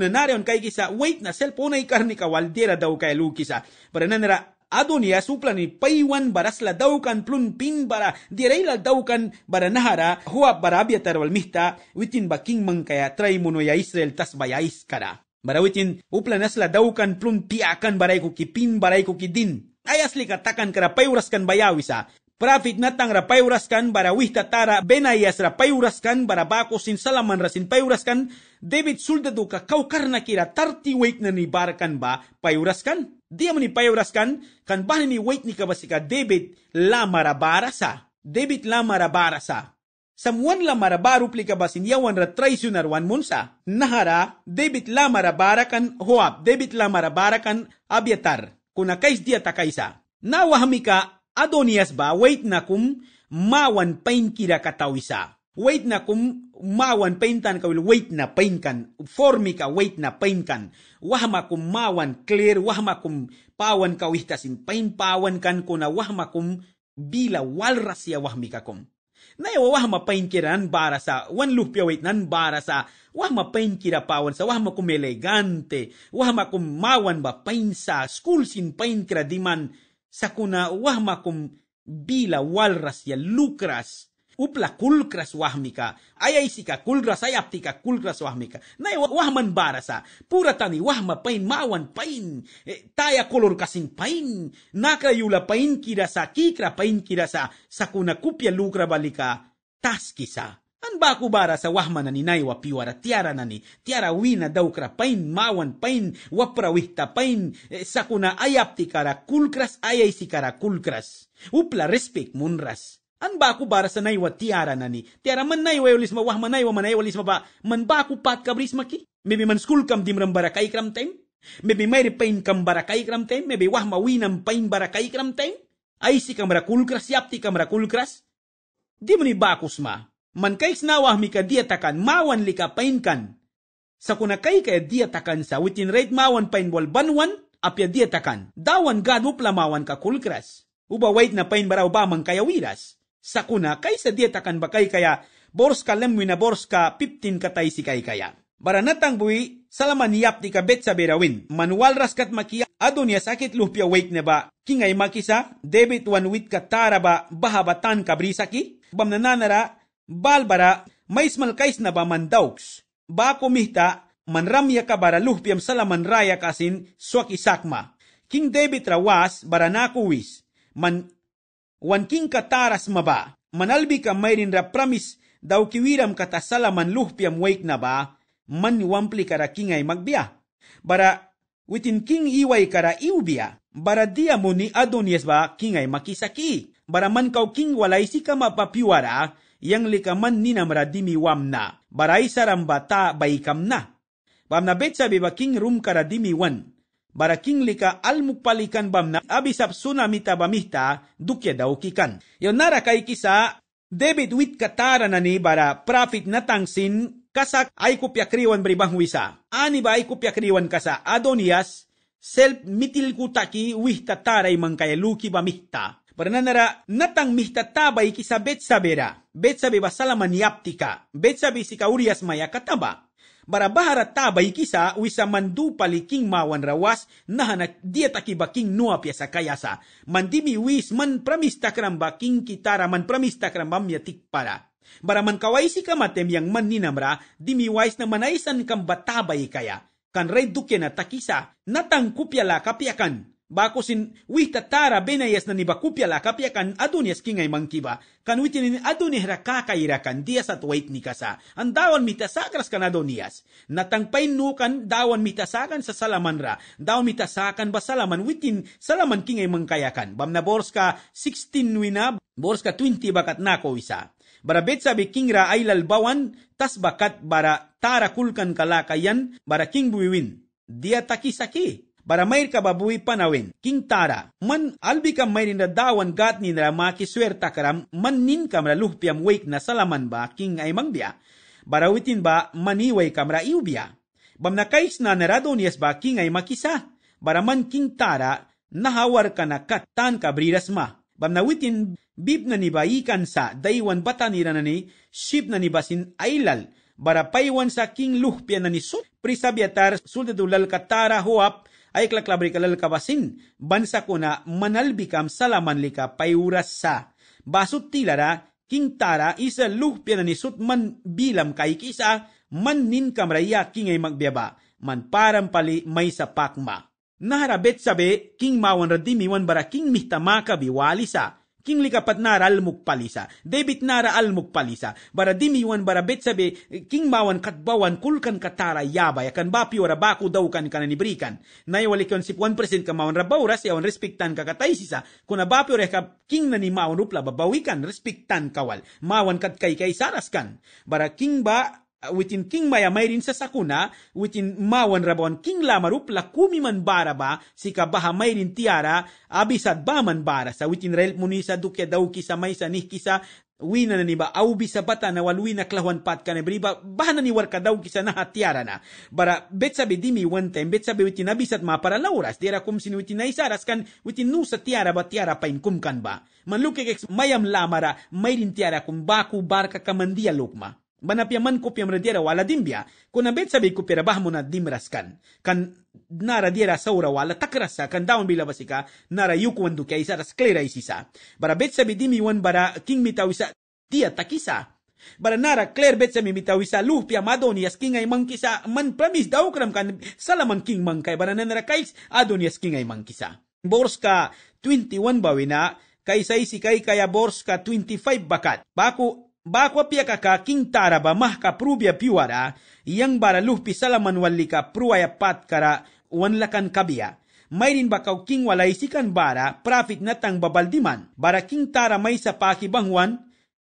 Speaker 1: nare on kai kisa wait kaygisa pona selpona ka waldiera dauka kisa, para nanera adonia suplani paiwan barasla daukan plun pin bara direila daukan bara nahara hua barabia tarwalmihta witin baking mangkaya traimuno ya Israel tas bara witin Barawitin uplanasla daukan plun piakan baraiku kipin baraiku kidin. Ayas li katakan kara payuraskan bayawisa. Profit natang rapayuras kan para wihta tara benayas rapayuras kan para bako sin salaman rasin payuras kan David soldado ka kaukar na kira tarti weight na ni barakan ba payuras kan? Di ni payuras kan kan ba ni weight ni kabasika David lamara barasa. David lamara barasa. Samuan la marabaru plikabasin yawan ra traisyunar wan munsa. Nahara, debit la marabarakan Hoab, debit la marabarakan Abiatar. Kuna kais dia takaisa. Nawahamika Adonias ba, wait na kum mawan pain kira katawisa. Wait na kum mawan pain tan kawil, wait na pain kan. Formi ka, wait na pain kan. Wahma kum mawan clear, wahma kum pawan kawihtasin pain pawan kan kuna, wahma kum bila walras ya wahmi ka kum. Naya wah mapain kira nan bara sa, wan lupya wait nan bara sa, wah mapain kira pawan sa, wah makum elegante, wah makum mawan ba pain sa, school sin pain kira di man, sakuna wahmakum bila walras ya lukras upla kulkras wahmika ayaisika kulras aptika kulkras wahmika nay wahman barasa tani wahma pain mawan pain e, taya kolor kasing pain nakrayula pain kirasa kikra pain kirasa sakuna kupya lukra balika taskisa bara sa wahmana ni naiwa piwara tiara nani, tiara wina daukra pain mawan pain wihta pain eh, sakuna ayapti kara kulkras ayay si kara kulkras. Upla respect munras. Anbaku bara sa naiwa tiara nani, tiara man naiwa yolis ma wahman naiwa man naiwa yolis ma ba, man baku pat kabris maki? Maybe man school kam dimram bara kram time? Maybe mayre pain kam bara kram time? Maybe wahma winam pain bara kaikram time? Ay si kamra kulkras yapti kamra kulkras? Di mo ni bakus ma, man kay snawa mi kadiyatakan mawan lika painkan. Sa kuna kay diyatakan sa witin rate mawan pain walbanwan apya diyatakan. Dawan gad gadup lamawan ka kulkras. Uba wait na pain baraw ba man kayawiras. Sa kunakay sa diyatakan ba kay kaya bors ka lemwi na bors ka 15 katay si kay kaya. natang buwi, salaman yap di kabet sa berawin. Manual raskat makiya, adon ya sakit lupya wait na ba. Kingay makisa, debit one wit katara ba bahabatan kabrisaki. nanara, balbara malkais na ba mandaux, ba kumihta manramya ka bara luhpiam salaman raya kasin swak isakma. King David rawas baranakuwis, man wan king kataras maba, manalbi ka mayrin rapramis daw kiwiram katasalaman luhpiam wake na ba, man wampli kara king ay magbiya. Bara witin king iway kara iwbiya, bara dia mo ni Adonies ba king ay makisaki, bara man kaw king walay si ka mapapiwara, yang likaman ni namradimi wamna. Baray sarambata baikamna. Bamnabet sa bibaking rum karadimiwan. Baraking lika almupalikan bamna abisap sunamita bamihta dukya daukikan. Yon nara kay kisa David wit katara na ni bara profit na tangsin kasak ay kupyakriwan bribang wisa. Ani ba ay kupyakriwan kasa Adonias self mitilkutaki wihta taray mangkayaluki bamihta Parananara taba iki sa betsabera. Betsabe basalaman yaptika. Betsabe sika urias mayakataba. Barabahara tabay kisa wisa mandupali king mawan rawas nahana dia takiba king nua piasa kayasa. Mandimi wis man pramista ba king kitara man pramista bam yatik para. Baraman kawai si kamatem yang dimi dimiwais na manaisan kang batabay kaya. Kan ray duke na takisa, natang kupiala kapiakan. bakusin wihta tara benayas na nibakupyala kapiakan adunes kingay mangkiba kan witin witinin adunes rakakairakan dias at wait ni kasa ang dawan mitasakras kan adonias natangpain nukan dawan mitasakan sa salaman ra daw mitasakan ba salaman witin salaman kingay mangkayakan bam na borska 16 wina borska 20 bakat nako isa barabet sabi kingra ay lalbawan tas bakat bara tara kulkan kalakayan bara king buiwin dia takisaki baramair kababui panawin. King tara, man albi kam may ninadawan gat ni naramaki swerta karam, man nin kam raluhpiam wake na salaman ba king ay mangbia. Barawitin ba maniway kam raiubia. Bamnakais na kais na naradonias ba king ay makisa. Baraman king tara, nahawar ka na katan kabriras ma. Bamnawitin bib na ni baikan sa daywan bata ni ranani, ship na ni basin ailal, barapaywan sa king luhpia na ni sut, prisabiatar suldadulal katara huap, ay klaklabri kalalkabasin, bansa ko na manalbikam salamanlika payuras sa. Basut tilara, king tara isa luhpya na man bilam kay kisa, man nin kamraya king ay magbiyaba, man pali may pakma. Naharabet sabi, king mawan radimiwan bara king mihtama kabiwali sa, kinli kapat nara almukpalisa. Debit nara almukpalisa. Bara dimiwan bara betsabe king mawan katbawan kulkan katara yaba yakan bapi wara baku daw kan kananibrikan. Nayawalik yon sip 1% kamawan rabawras yawan respektan kakatay sisa. Kuna bapi wara ka king na ni mawan upla babawikan respektan kawal. Mawan kat kay kay saras kan. Bara king ba witin king maya mayrin sa sakuna, witin mawan rabon king lamarup lakumi man bara ba, si kabaha mayrin tiara, abisad ba man bara sa witin rel munisa dukya daw kisa may sa nih kisa, wina na ni ba au bisa bata na walwi na klahuan pat ka nebri ba bahana ni warka daw kisa na hatiara na bara bet sabi dimi one time bet sabi witin abisat ma para lauras dira kum sin witin na isaras kan witin nu tiara ba tiara pain kum kan ba manluke kex mayam lamara mayrin tiara kum baku barka kamandia lukma Banapyaman kupya mradiera wala dimbia, kuna betsabi kupya rabahmuna dimraskan, kan nara diera saura wala takrasa, kan daun bila basika, nara yukuan dukia ya isa rasklera ya isisa. Bara betsabi dimi wan bara king mitawisa dia takisa. Bara nara kler betsabi mitawisa luhpia madonias ya kingay mankisa, man pramis daukram kan salaman king mangkai bara nanara kais adonias kingay kisa. Borska 21 bawina, kaisa isi kai kaya borska 25 bakat. Baku bakwapyaka ka kintaraba mahka prubya piwara yang baraluppi salaman wallika pruaya patkara wanlakan kabia mayrin bakaw king walay sikan bara profit natang babaldiman bara king tara may sa pakibangwan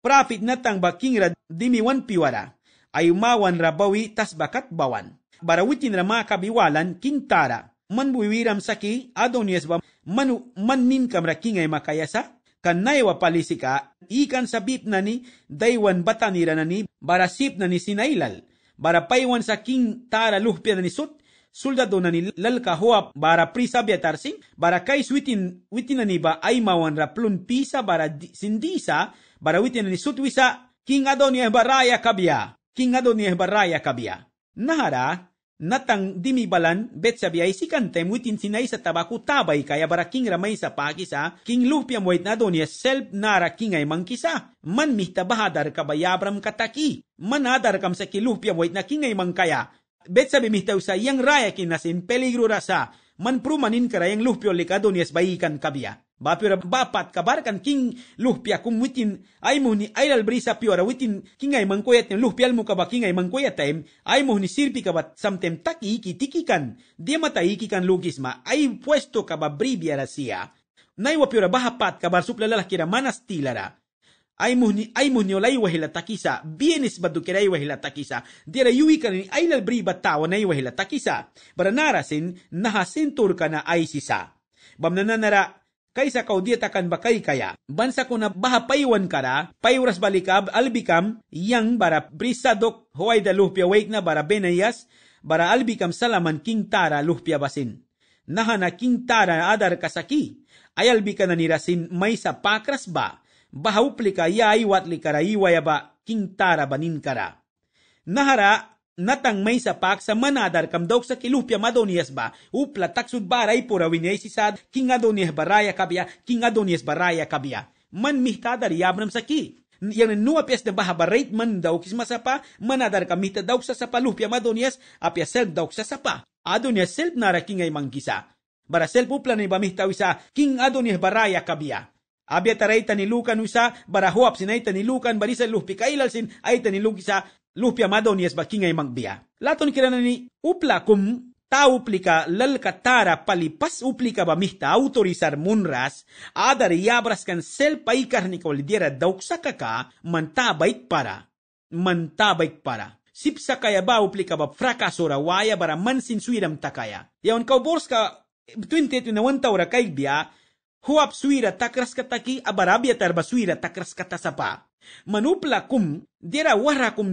Speaker 1: profit natang baking ra dimiwan piwara ayumawan rabawi tas bakat bawan barawitin ra makabiwalan kabiwalan king tara manbuwiram saki adonyes ba manu mannin kamra king ay makayasa kanay wapalisi ka, ikan sabip na ni, daywan batanira na ni, barasip na ni sinailal, barapaywan sa king tara luhpia na ni sut, soldado na ni lalka hoa bara prisa biatarsing, bara kay witin, witin na ni ba ay mawan raplun pisa bara di, sindisa, bara witin na ni sutwisa, king adonia baraya kabia king adonia baraya kabia Nahara, natang dimibalan balan bet sabiay si kante mutin sinay sa tabaku tabay kaya bara king ramay sa pakisa king lupia moit na donya self nara king ay mangkisa man mihta bahadar kabayabram kataki manadar kam sa kilupia moit na king ay mangkaya bet sabi mihta usayang raya kinasin peligro rasa Man pru manprumanin karayang luhpio lekado ni kan kabia. Bapiora bapat kabarkan king luhpia kum witin ay ni airal brisa piora witin king ay mangkoyat ni luhpia almu kaba king ay mangkoyat taim ay ni sirpi kaba samtem taki iki tikikan diamata kan lukisma ay puesto kaba bribia rasia. nai wapiora bahapat kabar suplalala kira manas tilara. aimuhni aimuhniola iwahilatakisa bienis badukera iwahilatakisa dira yuikani ailal briba tawana iwahilatakisa baranarasin nahasinturkana aisisa bamnananara kaisa kaysa kaudiyatakan bakay kaya. Bansa ko na baha paywan kara, payuras balikab albikam, yang bara brisadok huay da luhpia wake na bara benayas, bara albikam salaman king tara luhpia basin. Nahana king tara adar kasaki, ay albika na nirasin may sa pakras ba, bahauplika yaiwatlika iwayaba banin kara. Nahara natang may sapak sa manadar kamdok sa kilupya madonias ba upla taksud baray purawin ay sisad king adonias baraya kabya king adonias baraya kabya man mihtadar yabnam ki. yang nuwa pias de bahabarait man daw kisma sapa manadar kamita daw sa sapa lupya madonias apya self daw sa sapa adonias self nara king ay manggisa bara self upla ni bamihtaw isa king adonias baraya kabya Abia taray tanilukan usa, barahuap sinay tanilukan, barisa lupi kailalsin, ay taniluki sa lupi amado ni esbakingay magbiya. Laton kirana ni upla kum tauplika lalkatara palipas uplika bamista autorizar munras, adar yabras cancel paikar nikoldiera dauksakaka, mantabait para. Mantabait para. Sipsa kaya ba uplika ba frakasora waya bara mansin suiram takaya. Yaon kau borska 2021 taura kaig biya, kata takraskataki abarabia tarbasuira takraskatasapa. Manuplakum dera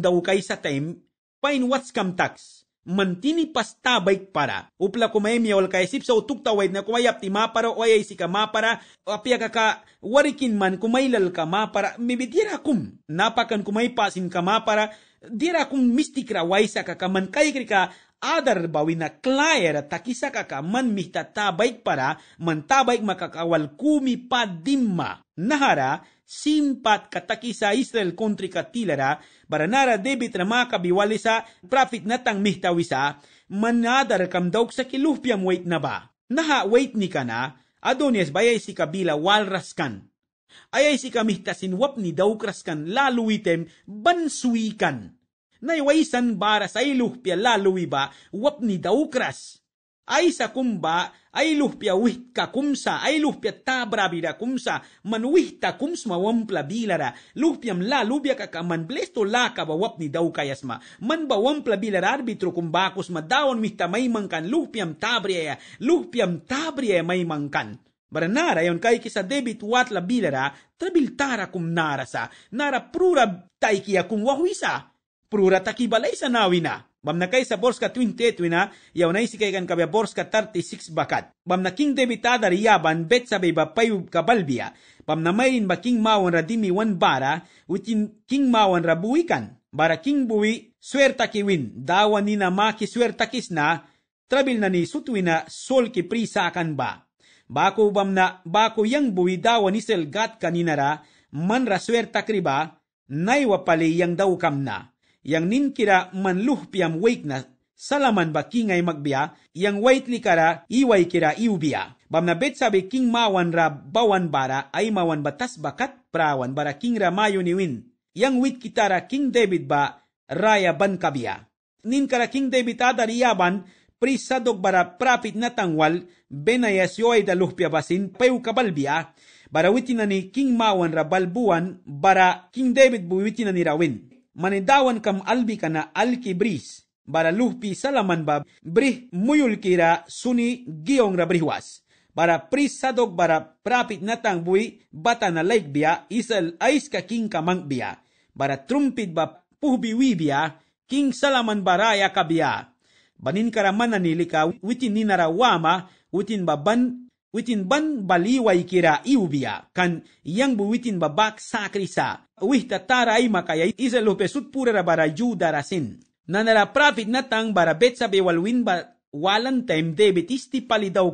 Speaker 1: dau kaisa sataim pain watskam tax. Mantini pasta baik para. Upla kumaemia ya olka kaisip sa utuk waid na kumayap ti mapara o ayay sika mapara apia kaka warikin man kumailal ka mapara mibitira kum. Napakan kumay pasin ka mapara dira kum mistikra waisa kaka man kay krika adar bawina klayer takisa kaka man mihtatabay para mantabay makakawal kumi padimma nahara simpat katakisa Israel country katilara baranara debit rama kabiwalisa profit natang mihtawisa manadar kamdaw sa kilupyam wait na ba naha wait ni kana Adonis bayay si kabila walraskan ayay si kamihtasinwap ni daukras laluitem bansuikan naiwaysan bara sa iluhpia laluiba wapni daukras. Ay sa kumba, ay luhpia wihka kumsa, ay luhpia tabra bira kumsa, manuwihta kumsma wampla bilara, luhpiam la lubia kaka manblesto laka ba wapni daukayasma, man ba wampla bilara arbitro kumbakos madaon mihta maimankan luhpiam tabriya, luhpiam tabriya maimankan. Baranara yon kay kisa debit wat la bilara, trabiltara kum narasa, nara prura taikia kum wahuisa prura takibalay sa nawi na. Bamna kay sa borska 28 wina, yaw na isikay kan kabya borska 36 bakat. Bamna king debitada riyaban bet sa beba payub kabalbiya. Bamna mayrin ba king mawan radimi wan bara, utin king mawan rabuikan. Bara king buwi, swerta kiwin, dawan ni na maki swerta kisna, trabil na ni sutwina sol ki prisa kan ba. Bako bamna, bako yang buwi dawan ni selgat kaninara, man raswerta kriba, naiwa pali yang daw kam na yang nin kira manluh piam waikna salaman ba kingay magbiya yang waitli kara iway kira iubiya. Bamnabet sabi king mawan ra bawan bara ay mawan batas bakat prawan bara king ramayo ni win. Yang wit kitara king David ba raya ban kabia. Nin kara king David adar iyaban prisadok bara prapit na tangwal benayas yoay daluhpia basin payu kabalbiya. Bara witina king mawan ra balbuan bara king David buwitina ni rawin manidawan kam albi kana alki bara luhpi salaman ba brih muyul kira suni giyong rabrihwas bara prisadok bara prapit natang bui bata na laik biya isal ais ka king kamang biya bara trumpit ba puhbiwi biya king salaman baraya ka biya banin karaman nilika witin ni narawama witin baban witin ban baliway kira iubia kan yang buwitin babak sakrisa wihta taray makayay isa lupesut purera barayu darasin. Nanarapapit na tang barabet sa bewalwin ba walan time debit isti palidaw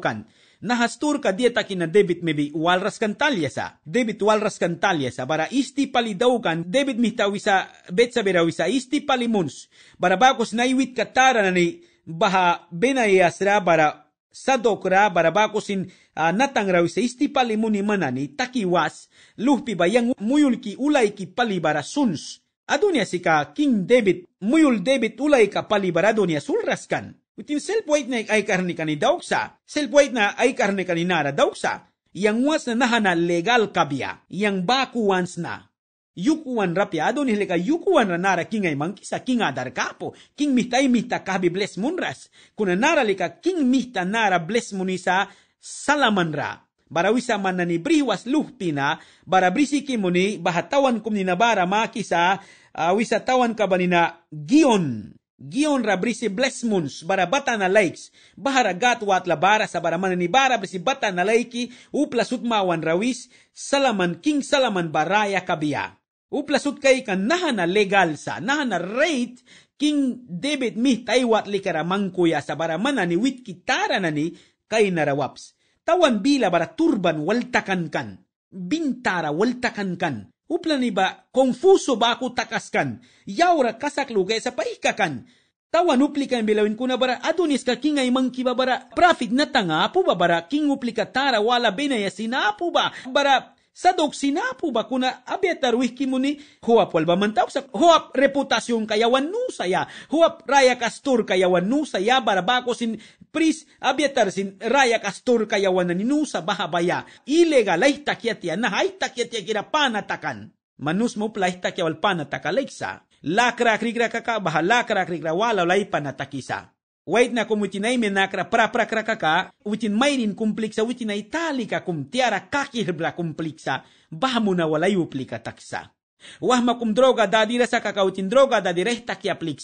Speaker 1: Nahastur ka dieta kina debit mebi walras kantalya sa. Debit walras kantalya sa. Bara isti palidaw debit mihtawi sa bet sa berawisa isti palimuns. Bara bakos naiwit katara na ni baha benayasra para sadokra barabakosin uh, ah, natangraw sa isti palimu manani takiwas luhpi bayang muyul ki ulay ki palibara suns. Adunya si ka King David muyul David ulay ka palibara adunya sulraskan. Utin self-white na ay karne ka ni dauksa, self-white na ay karne ka ni nara dauksa. Yang was na nahana legal kabia, yang baku once na Yukuan rapiado ni leka yukuan ranara king ay mankisa king adar kapo king mista y mista kabi bless munras kuna nara leka king mista nara bless munisa salamanra barawisa manani briwas luhpina barabrisi kimuni bahatawan kumnina bara makisa uh, wisatawan kabanina gion Gion ra brisi rabrisi muns bara bata na likes bahara gatwa la bara sa bara ni bara brisi bata na laiki upla sutmawan rawis salaman king salaman baraya kabia uplasud kay kan nahana legal sa nahana rate king debit mi taiwat likaramang kuya sa baramana ni wit kitara na ni kay narawaps. Tawan bila bara turban waltakan kan. Bintara waltakan kan. Upla ni ba, konfuso ba ako takaskan? Yaura kasak lugay sa paikakan. Tawan uplikan bilawin ko na bara adonis ka kingay mangkiba bara profit na tanga po ba bara king uplika tara wala benaya sinapo ba bara sadok sinapo ba kuna abetar wiki muni huap walba mantaw sa huap reputasyon kayawan no saya huap raya kastur kayawan no saya barabako sin pris abetar sin raya kastur kayawan ni sa bahabaya ilegal ay takiatia na ay takiatia kira panatakan manus mo play takiawal panatakaliksa lakra krigra kaka baha lakra krigra wala lay panatakisa menakra kom witinayme nakra praprakrakaka witin mayrin kumplixa witinay ka kum tiara kakirla kumplixa bahmuna walayuplika taksa wahma makum droga sa kaka witin droga dadirehta ya Uplai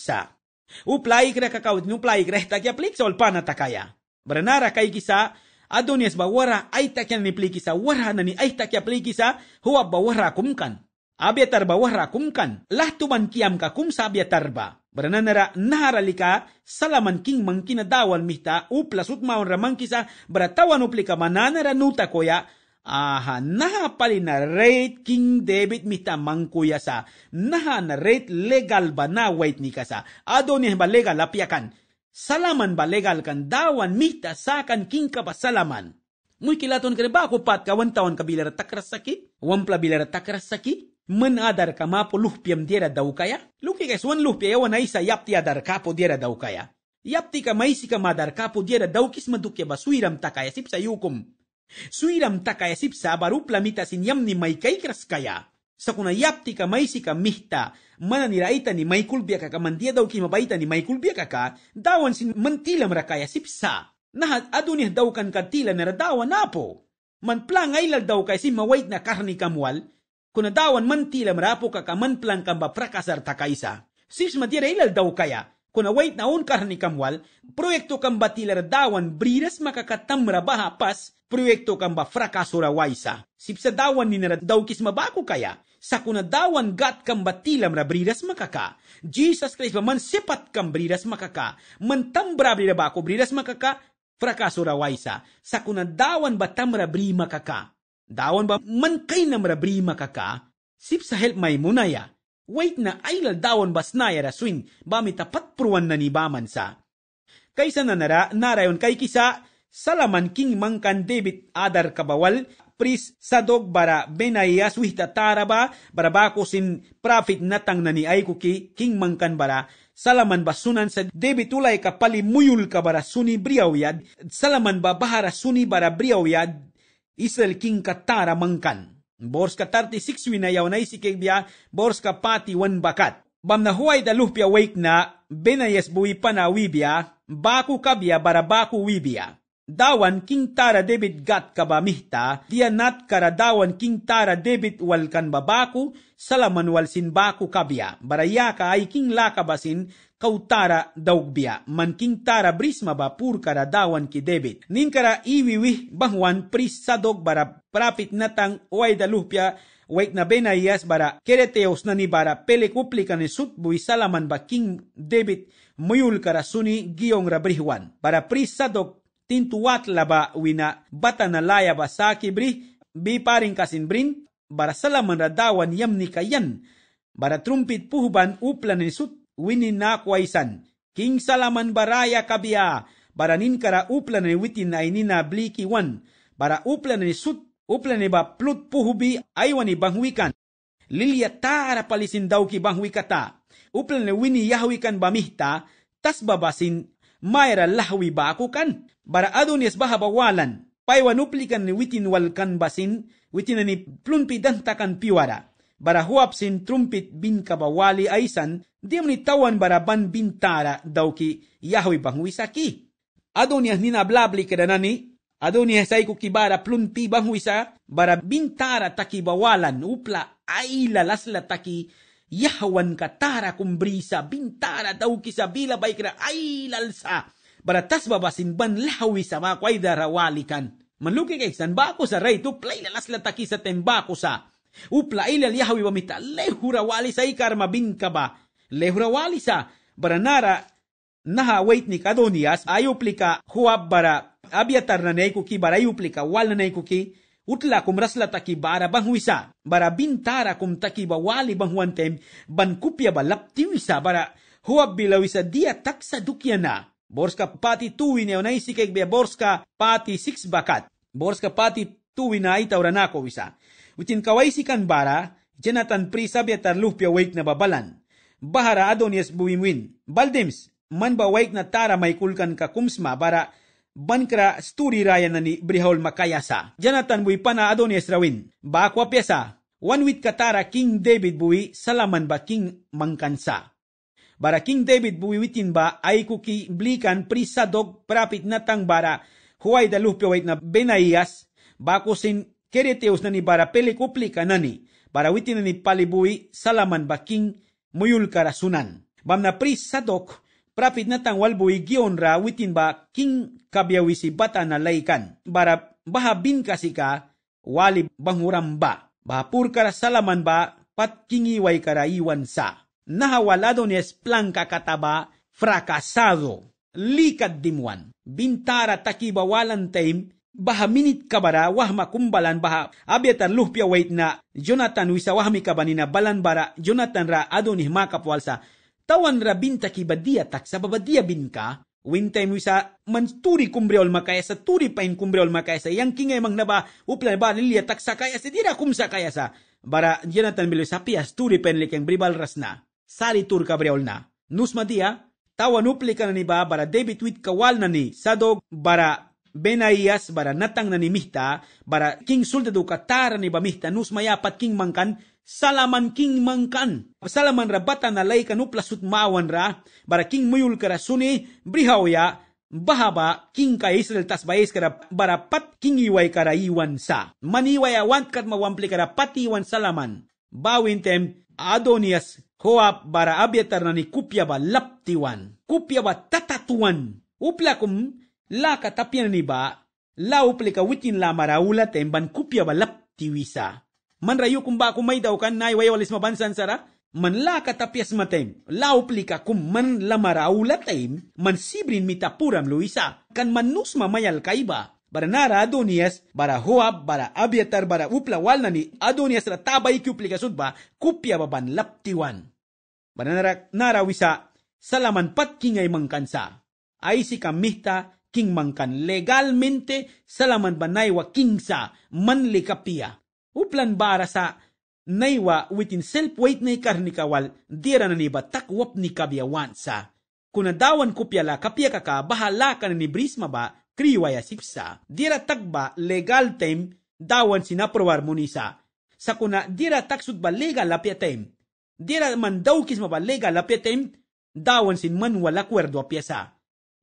Speaker 1: uplaikra kaka witin uplaikrehta kiaplixa ya olpana takaya brenara kisa adonias bawara aitakian ya niplikisa warhanani plikisa, huwa wara kumkan abiatarba wara kumkan lahtuman kiamka kumsa abiatarba Barananara naharalika salaman king mankina dawan mihta uplasut utmaon ramankisa baratawan uplika mananara koya aha naha pali na rate king david mihta mangkuya sa naha na rate legal ba na wait nikasa adonih ba legal apiakan salaman ba legal kan dawan mihta sakan king ka ba salaman muy kilaton kereba ba ko pat ka wan tawan ka bilara takrasaki wan pla bilara takrasaki mân a dar kama po diera daukaya luki kes wan luhpia yawan aisa yapti a dar diera daukaya yapti ka maisi ka ma dar kapo diera daukis madukya ba suiram takaya sipsa yukum suiram takaya sipsa baruplamita sin yamni maikaikras kaya sakuna yapti ka maisi ka mihta mana ni raita ni maikulbia kaka mandia dauki baita ni maikulbia kaka dawan sin mantilam rakaya sipsa Nah adunih daukan tila nera ya dawan apo man plan ailal daukay ya sin mawait na karni kamwal kuna dawan man tila marapo kakaman plan kamba prakasar takaisa. Sis madira ilal daw kaya, kuna wait kunawait naon karni kamwal, proyekto kamba tila dawan briras makakatamra baha pas, proyekto kamba frakasura waisa. Sipsa dawan ni daw kis kismabako kaya, sa kuna dawan gat kamba ra mrabriras makaka. Jesus Christ man kam kambriras makaka, man tambra bako briras makaka, frakasura waisa. Sa kuna dawan batamra bri makaka Dawan ba man kay na marabri makaka, sip sa help may munaya. Wait na ayla dawan bas naya raswin, ba mi tapat pruwan na ni baman sa. Kaysa na nara, narayon kay kisa, salaman king mangkan debit adar kabawal, pris sa dog bara benayas wihta taraba, barabako sin profit natang na ni ay kuki, king mangkan bara, salaman basunan sa debi tulay ka palimuyul ka bara suni briawyad, salaman ba bahara suni bara briawyad, ಇಸ್ರೇಲ್ಕಿಂಗ್ ಕತ್ತಾರ ಮಂಕನ್ ಬೋರ್ಸ್ಕ thirty six ವಿನಯವ ನೈಸಿಕೆಗ್ ಬ್ಯಾ ಬೋರ್ಸ್ಕ ಪಾತಿ ಒನ್ ಬಕತ್ ಬಮ್ನ ಹುವಾಯ್ದ ಲುಹ್ಪ್ಯ ವೈಕ್ನ ಬೆನಯಸ್ ಬುಯಿಪನ ವಿಬ್ಯಾ ಬಾಕು ಕಬ್ಯ ಬರ ಬಾಕು ವಿಬ್ಯಾ dawan king tara debit gat kabamihta, dianat karadawan king tara debit walkan babaku, salaman walsin baku kabya, barayaka ay king lakabasin, kautara daugbia, man king tara brisma bapur karadawan ki debit. Ninkara iwiwi bahwan pris sadog bara prapit natang way dalupya, wait na benayas bara kereteos na ni bara pelekupli ni sutbu salaman ba king debit muyul karasuni giyong rabrihwan. Bara pris tintuwat laba wina batanalaya basaki bri bi parin kasinbrin bara salaman radawan yam ni kayan bara trumpit puhuban uplan ni sut winin na kwaisan king salaman baraya kabia bara nin kara uplan ni witin na inina bliki wan bara uplan ni sut uplan ni ba plut puhubi aywan ni bangwikan lilya tara palisin daw ki bangwikata uplan ni wini yahwikan bamihta tas babasin mayra lahwi baku kan bara adun yasbaha bawalan uplikan ni witin walkan basin witinani plumpi dantakan piwara bara huapsin trumpit bin kabawali aisan diemni tawan bara ban bintara dauki yahwi banguisaki adonias nina blabli kedanani adonias saiku kibara plumpi banguisa bara bintara taki bawalan upla aila lasla taki yahawan ka tara brisa, bintara daw kisabila baikra ay lalsa. Baratas babasin ban lahawi sa makway darawalikan. Manluki kay san bako sa ray to play lalas lataki sa tembako sa. Upla ilal yahawi bamita lehurawali sa ikarma bingka ba. Lehurawali sa baranara naha wait ni Kadonias ayuplika huwab bara abiatar na naikuki bara ayuplika wal na naikuki utla kum rasla taki bara bang wisa, bara bintara kum taki bawali bang huantem, ban kupya ba lapti wisa, bara huwa bilawisa dia taksa dukyana. Borska pati tuwin na isi keg bia borska pati six bakat. Borska pati tuwin na ita uranako wisa. Utin kawaisi kan bara, Jonathan Pri sabya tarlupya wake na babalan. Bahara adon yes buwimwin. Baldims, man ba wake na tara may kulkan ka kumsma bara bankra sturi nani brihol makayasa janatan bui pana adonis rawin bakwa pesa wanwit katara king david bui salaman ba king mangkansa bara king david bui witin ba aiku ki blikan prisadog prapit natang bara huay da lupewait na benayas bakusin kereteus nani bara pelikuplika nani bara witin nani palibui salaman ba king muyul karasunan bamna prisadog prapit natang bui gionra witin ba king kabiyawisi bata na laikan. Bara bahabin kasi ka wali banguram ba. Bahapur kara salaman ba patkingiway karaiwan sa. Nahawalado ni esplan kakataba frakasado. Likad dimuan. Bintara takibawalan time bahaminit kabara wahma kumbalan baha abiatan luhpia wait na Jonathan wisa wahmi kabanina balan bara Jonathan ra adonih makapwalsa tawan ra bintaki badia tak sa babadia bin ka Wintai muisa man turi kumbre olma sa turi pain kumbre olma kaya sa yang king emang naba upla ba lilia taksa kaya sa dira kumsa kaya sa bara jenatan milo sa pias turi pain lekeng bribal rasna sali tur kabreol na nus dia tawan upli na ni ba bara debit wit kawal na ni sadog bara Benayas bara natang na ni mihta bara king sulta do katara ni ba mihta maya pat king mangkan salaman king mangkan. Salaman rabatan na kanu plasut mawan ra. Bara king muyul kara suni brihau ya. Bahaba king ka Israel tas bayes kara bara pat king iway kara iwan sa. Maniway awant kat mawampli kara pat iwan salaman. Bawin tem Adonias hoa bara Abiatar kupya ba laptiwan. ba tatatuan. kum, la katapian ni ba. La upleka witin la maraula temban ba laptiwisa. man rayu kumba kumay daw kan nay wayo alis mabansan sara man la katapyas matem lauplika kum man lamaraula taim man sibrin mitapuram Luisa kan manus mamayal kaiba bara nara Adonias, bara Hoab, bara Abiatar, bara upla na ni Adonias ra tabay kiuplikasod ba kupya baban laptiwan. Bara nara, narawi sa salaman pat kingay mangkansa. Ay si kamihta king mangkan legalmente salaman banay wa kingsa manlikapia uplan bara sa naywa witin self-weight na ikarnikawal dira na niba takwap ni kabyawan sa. Kunadawan kupyala kapya kaka bahala ka na ni Brisma ba kriwaya sipsa. Dira takba legal time dawan sinapruwar mo nisa. Sa kuna dira taksud ba legal lapya time. Dira man daw kisma ba legal lapya time dawan sin man wala kwerdo apyasa.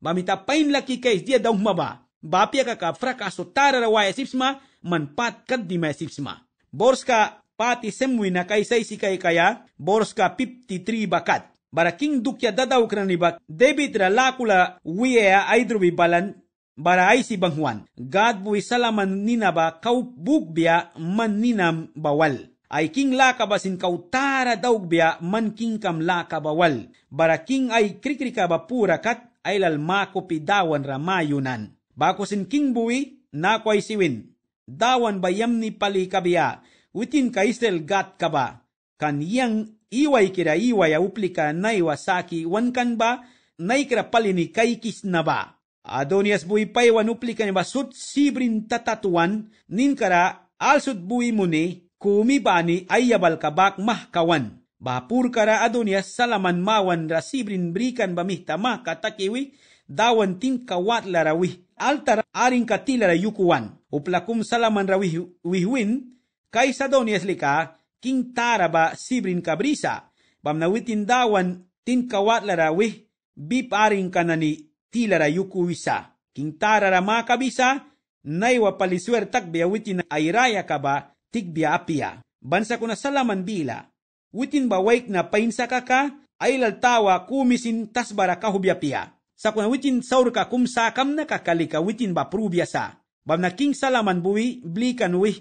Speaker 1: Mamita pain laki kay dia daw maba. Bapya kaka frakaso tara rawaya sipsma manpat kad di mesipsma. Borska pati semwina kaysay si kay kaya borska 53 bakat. Bara king dukya dadaw kranibak debit ra lakula wiya aydrubi balan bara ay si banghuan. God buwi salaman ninaba kaubugbya man ninam bawal. Ay king lakabasin kautara daugbya man king kam lakabawal. Bara king ay krikrika ba pura kat ay lalmako pidawan ramayunan. Bakusin king buwi nakway siwin dawan bayamni pali kabia witin kaisel gat kaba kan yang iway kira iway uplika naiwa saki wankan ba naikra pali ni kaikis na ba adonias bui paiwan uplika ni basut sibrin tatatuan kara alsut bui muni kumi bani ayabal kabak mahkawan Bapur kara adonias salaman mawan rasibrin berikan bamihta mah katakiwi dawan tin kawatla rawi altar arin katila yukuwan uplakum salaman rawi wihwin kay sadonias lika king taraba sibrin kabrisa bamnawitin dawan tin kawat larawi bip arin kanani tilara yukuwisa king tarara makabisa naiwa palisuertak biawitin airaya kaba tigbia apia bansa ko na salaman bila witin ba bawaik na painsa ka ay laltawa kumisin tasbara kahubya pia sakuna witin saurka kum sakamna ka kalika witin bapru biasa bamna king salaman buwi blikan wih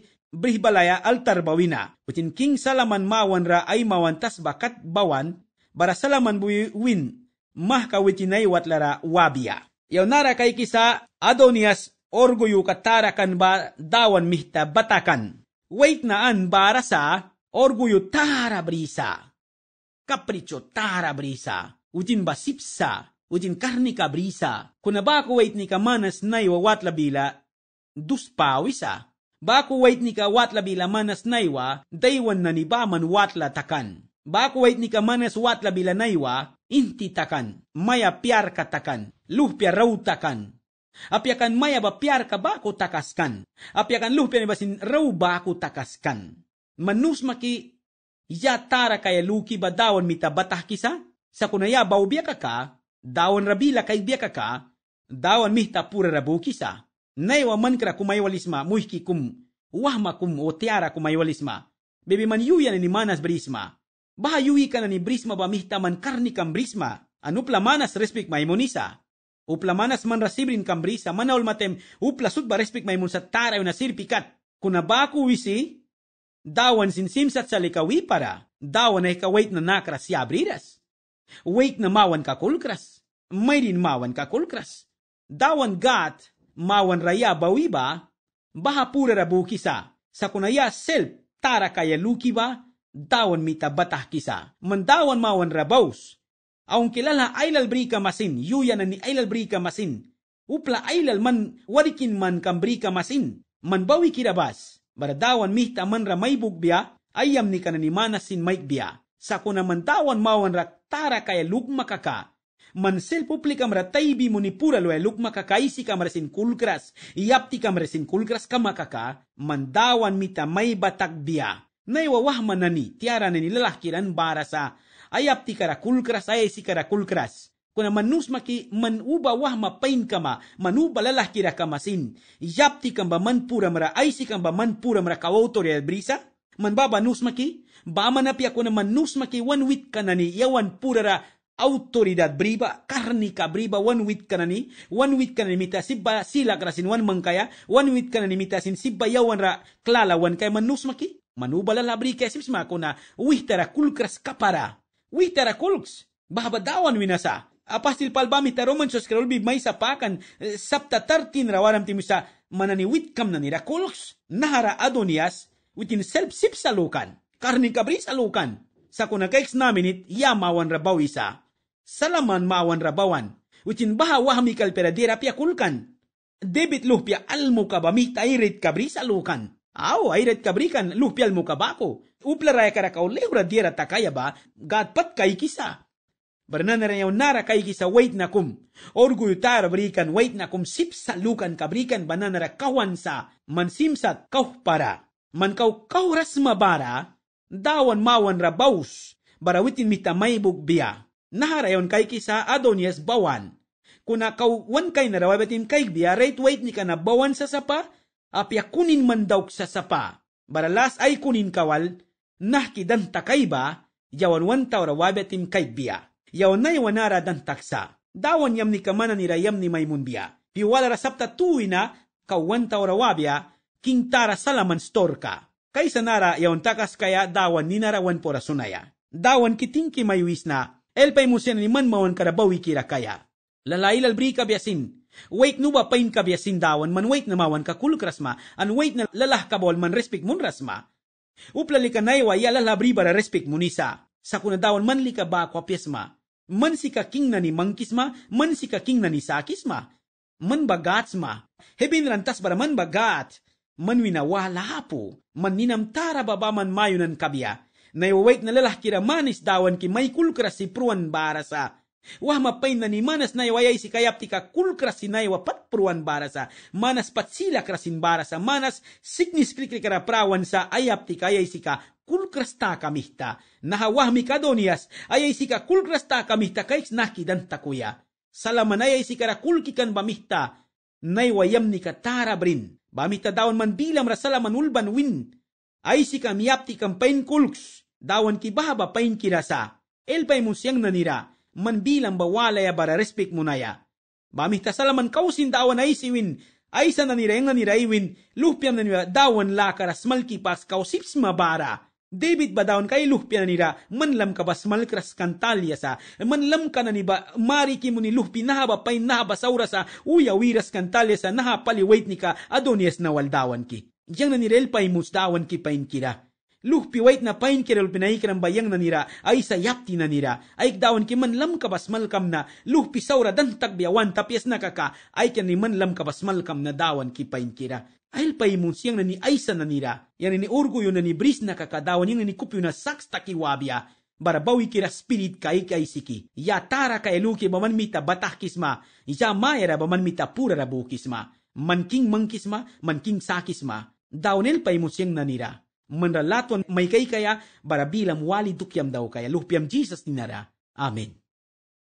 Speaker 1: altar bawina witin king salaman mawan ra ay mawan tas bakat bawan bara salaman buwi win mah kawitin ay watlara wabia yaw nara kay kisa adonias orguyu katarakan ba dawan mihta batakan wait bara barasa orguyu tara brisa, capricho tara brisa, utin basipsa, ujin karnika brisa. Kuna baku wait ni ka manas labila, watlabila duspawisa. Baku wait ni ka manas naiwa daywan na baman watla takan. Baku wait ni ka manas naiwa inti takan. Maya piar ka takan. piar raw takan. Apiakan maya ba piar ka baku takaskan. Apiakan luhpia ni basin raw baku takaskan. Manus maki ya tara kaya luki badawan mita batah kisa? Sa kunaya baubia ka, dawan rabila kay biaka ka, dawan mihta pura rabu kisa. Naiwa man kra kumaywalisma muhki kum, wahma kum o tiara kumaywalisma. Bebe man yuyan ni manas brisma. Baha yuwi ka na ni brisma ba mihta man karni kam brisma. Ano plamanas respect maimonisa. Upla manas man rasibrin kam brisa, manaol matem, upla sud ba respect maimun sa taraw na sirpikat. Kunabaku wisi, dawan sinsimsat sa likawi para, dawan ay kawait na nakra si abriras. Wake na mawan ka kulkras. Mayrin mawan ka kulkras. Dawan gat mawan raya bawiba, ba? Baha pura rabuki sa. Sa kunaya self tara kaya luki ba? Dawan mita batah kisa. Mandawan mawan rabaus. Aung kilala ailal brika masin. Yuya na ni ailal brika masin. Upla ailal man warikin man kambrika masin. Man Manbawi kirabas. Baradawan mita man ramay bugbya. Ayam ni kananimanas sin maikbya. sakuna mantawan mawan rak tara kaya lukma kaka. Man sel publika mara pura munipura loe lukma kaka isi kamarasin kulkras, iapti sin kulkras kama kaka, mandawan mita may batak biya. Naiwawah manani, tiara na nilalakiran barasa ayapti kara kulkras, ayasi kara kulkras. Kuna manus maki manuba wah mapain kama, manuba lalakira kira kamasin. iapti kamba pura mara, aysi kamba pura mera kawautor ya brisa? Manbaba nus maki, Bamanapi ako manus manusma one wanwit kanani yawan purara autoridad briba kárnica briba wan wit kanani wan wit kanani mita sibba sila krasin wan mangkaya wan wit kanani mita sin sibba yawan ra klala wan kay manus maki manubala labri kay sibs makona wihtara kulkras kapara wihtara kulks bahaba dawan winasa apastil palbami ta roman sos krolbi maisa sapakan eh, sapta tartin rawaram timusa manani wit kam nanira kulks nahara adonias within self salukan karning kabri sa lukan. Sa kunakaiks namin it, ya rabaw isa. Salaman mawan rabawan. Witin baha wahmi kalperadira pia kulkan. Debit luhpia almo kabami tairit kabri sa lukan. Aw, airet kabrikan luhpia almo kabako. Upla raya karakaw lehura diera takaya ba, gatpat kay kisa. Bernana rayaw nara kay kisa wait na kum. Orguyo brikan wait na kum sip sa lukan kabrikan banana kawan sa mansimsat kauh para. kaw kauras mabara Dawan mawan rabaus, barawitin mitamaybog biya. Naharayon kay kisa Adonias bawan. Kuna kawan kay narawabatin kay biya, right weight ni ka na bawan sa sapa, apya kunin man daw sa sapa. Baralas ay kunin kawal, nahkidan takay ba, yawan wan rawabatin kay biya. Yawan na yawan dan taksa. Dawan yam ni kamana ni rayam ni maymun biya. Piwala rasapta tuwi na kawanta orawabya, kintara salaman storka kaysa nara yawan takas kaya dawan ninarawan pora sunaya. Dawan kitingki mayuis na elpay musyan ni manmawan karabawi kira kaya. Lalail albri kabyasin. Wait nuba pain kabyasin dawan man wait na mawan kakul krasma an wait na lalah kabol man respect mun rasma. Uplali ka naiwa yala labri bara respect munisa. Sa dawan man lika ba kwa pyasma. Man si kaking na ni mangkisma, man si kaking na ni sakisma. Man bagatsma. Hebin rantas bara man bagat manwinawala hapo, maninamtara babaman mayunan kabya, naywawait na lalaki manis dawan ki may kulkras si pruan barasa. Wah mapain na ni manas na iwayay si kayap tika kulkras si naiwa patpuruan barasa, manas patsila krasin barasa, manas signis krikra prawan sa ayap tika ayay sika kulkrasta kamihta, nahawah mi kadonias, ayay sika kulkrasta kamihta kaiks nakidan takuya. Salamanayay si karakulkikan bamihta, naiwayam ni katarabrin. Bamit dawan man bilam rasala manulban win. Ay si kamiyapti kampain kulks. Dawan ki bahaba pain kirasa. Elpay mo siyang nanira. Man bilang bawalaya bara respect mo naya. Bamit salaman kausin dawan ay si win. Ay sa nanira nanireng naniraywin. Lupyam nanira dawan lakaras malkipas kausips mabara. David badaon kay luhpi na nira, manlam ka bas malkras kantalya sa, manlam ka na niba, mariki mo ni luhpi nahaba pay nahaba saura sa, uya wiras kantalya sa, nahapaliwait ni ka, adonias na waldawan ki. Yang na nirel pay musdawan ki pain kira. Luhpi wait na pain kira lupi na ikram bayang na nira, ay sa yapti na nira, ay dawan ki manlam ka bas malkam na, luhpi dantak dan tagbiyawan tapies na kaka, ay kan ni manlam ka bas malkam na dawan ki pain kira Ahil paimun siyang nani aysa na nira, yan ni urgo yun ni bris na kakadawan yung ni kupyo na saks takiwabya, barabawi kira spirit kai kai siki, ya tara ka eluki baman mita batah kisma, ya maera baman mita pura rabu kisma, manking mangkisma, manking sakisma, daunel paimun siyang nanira manralatuan may kay kaya barabilam wali dukyam daw kaya lupyam Jesus ninara. Amen.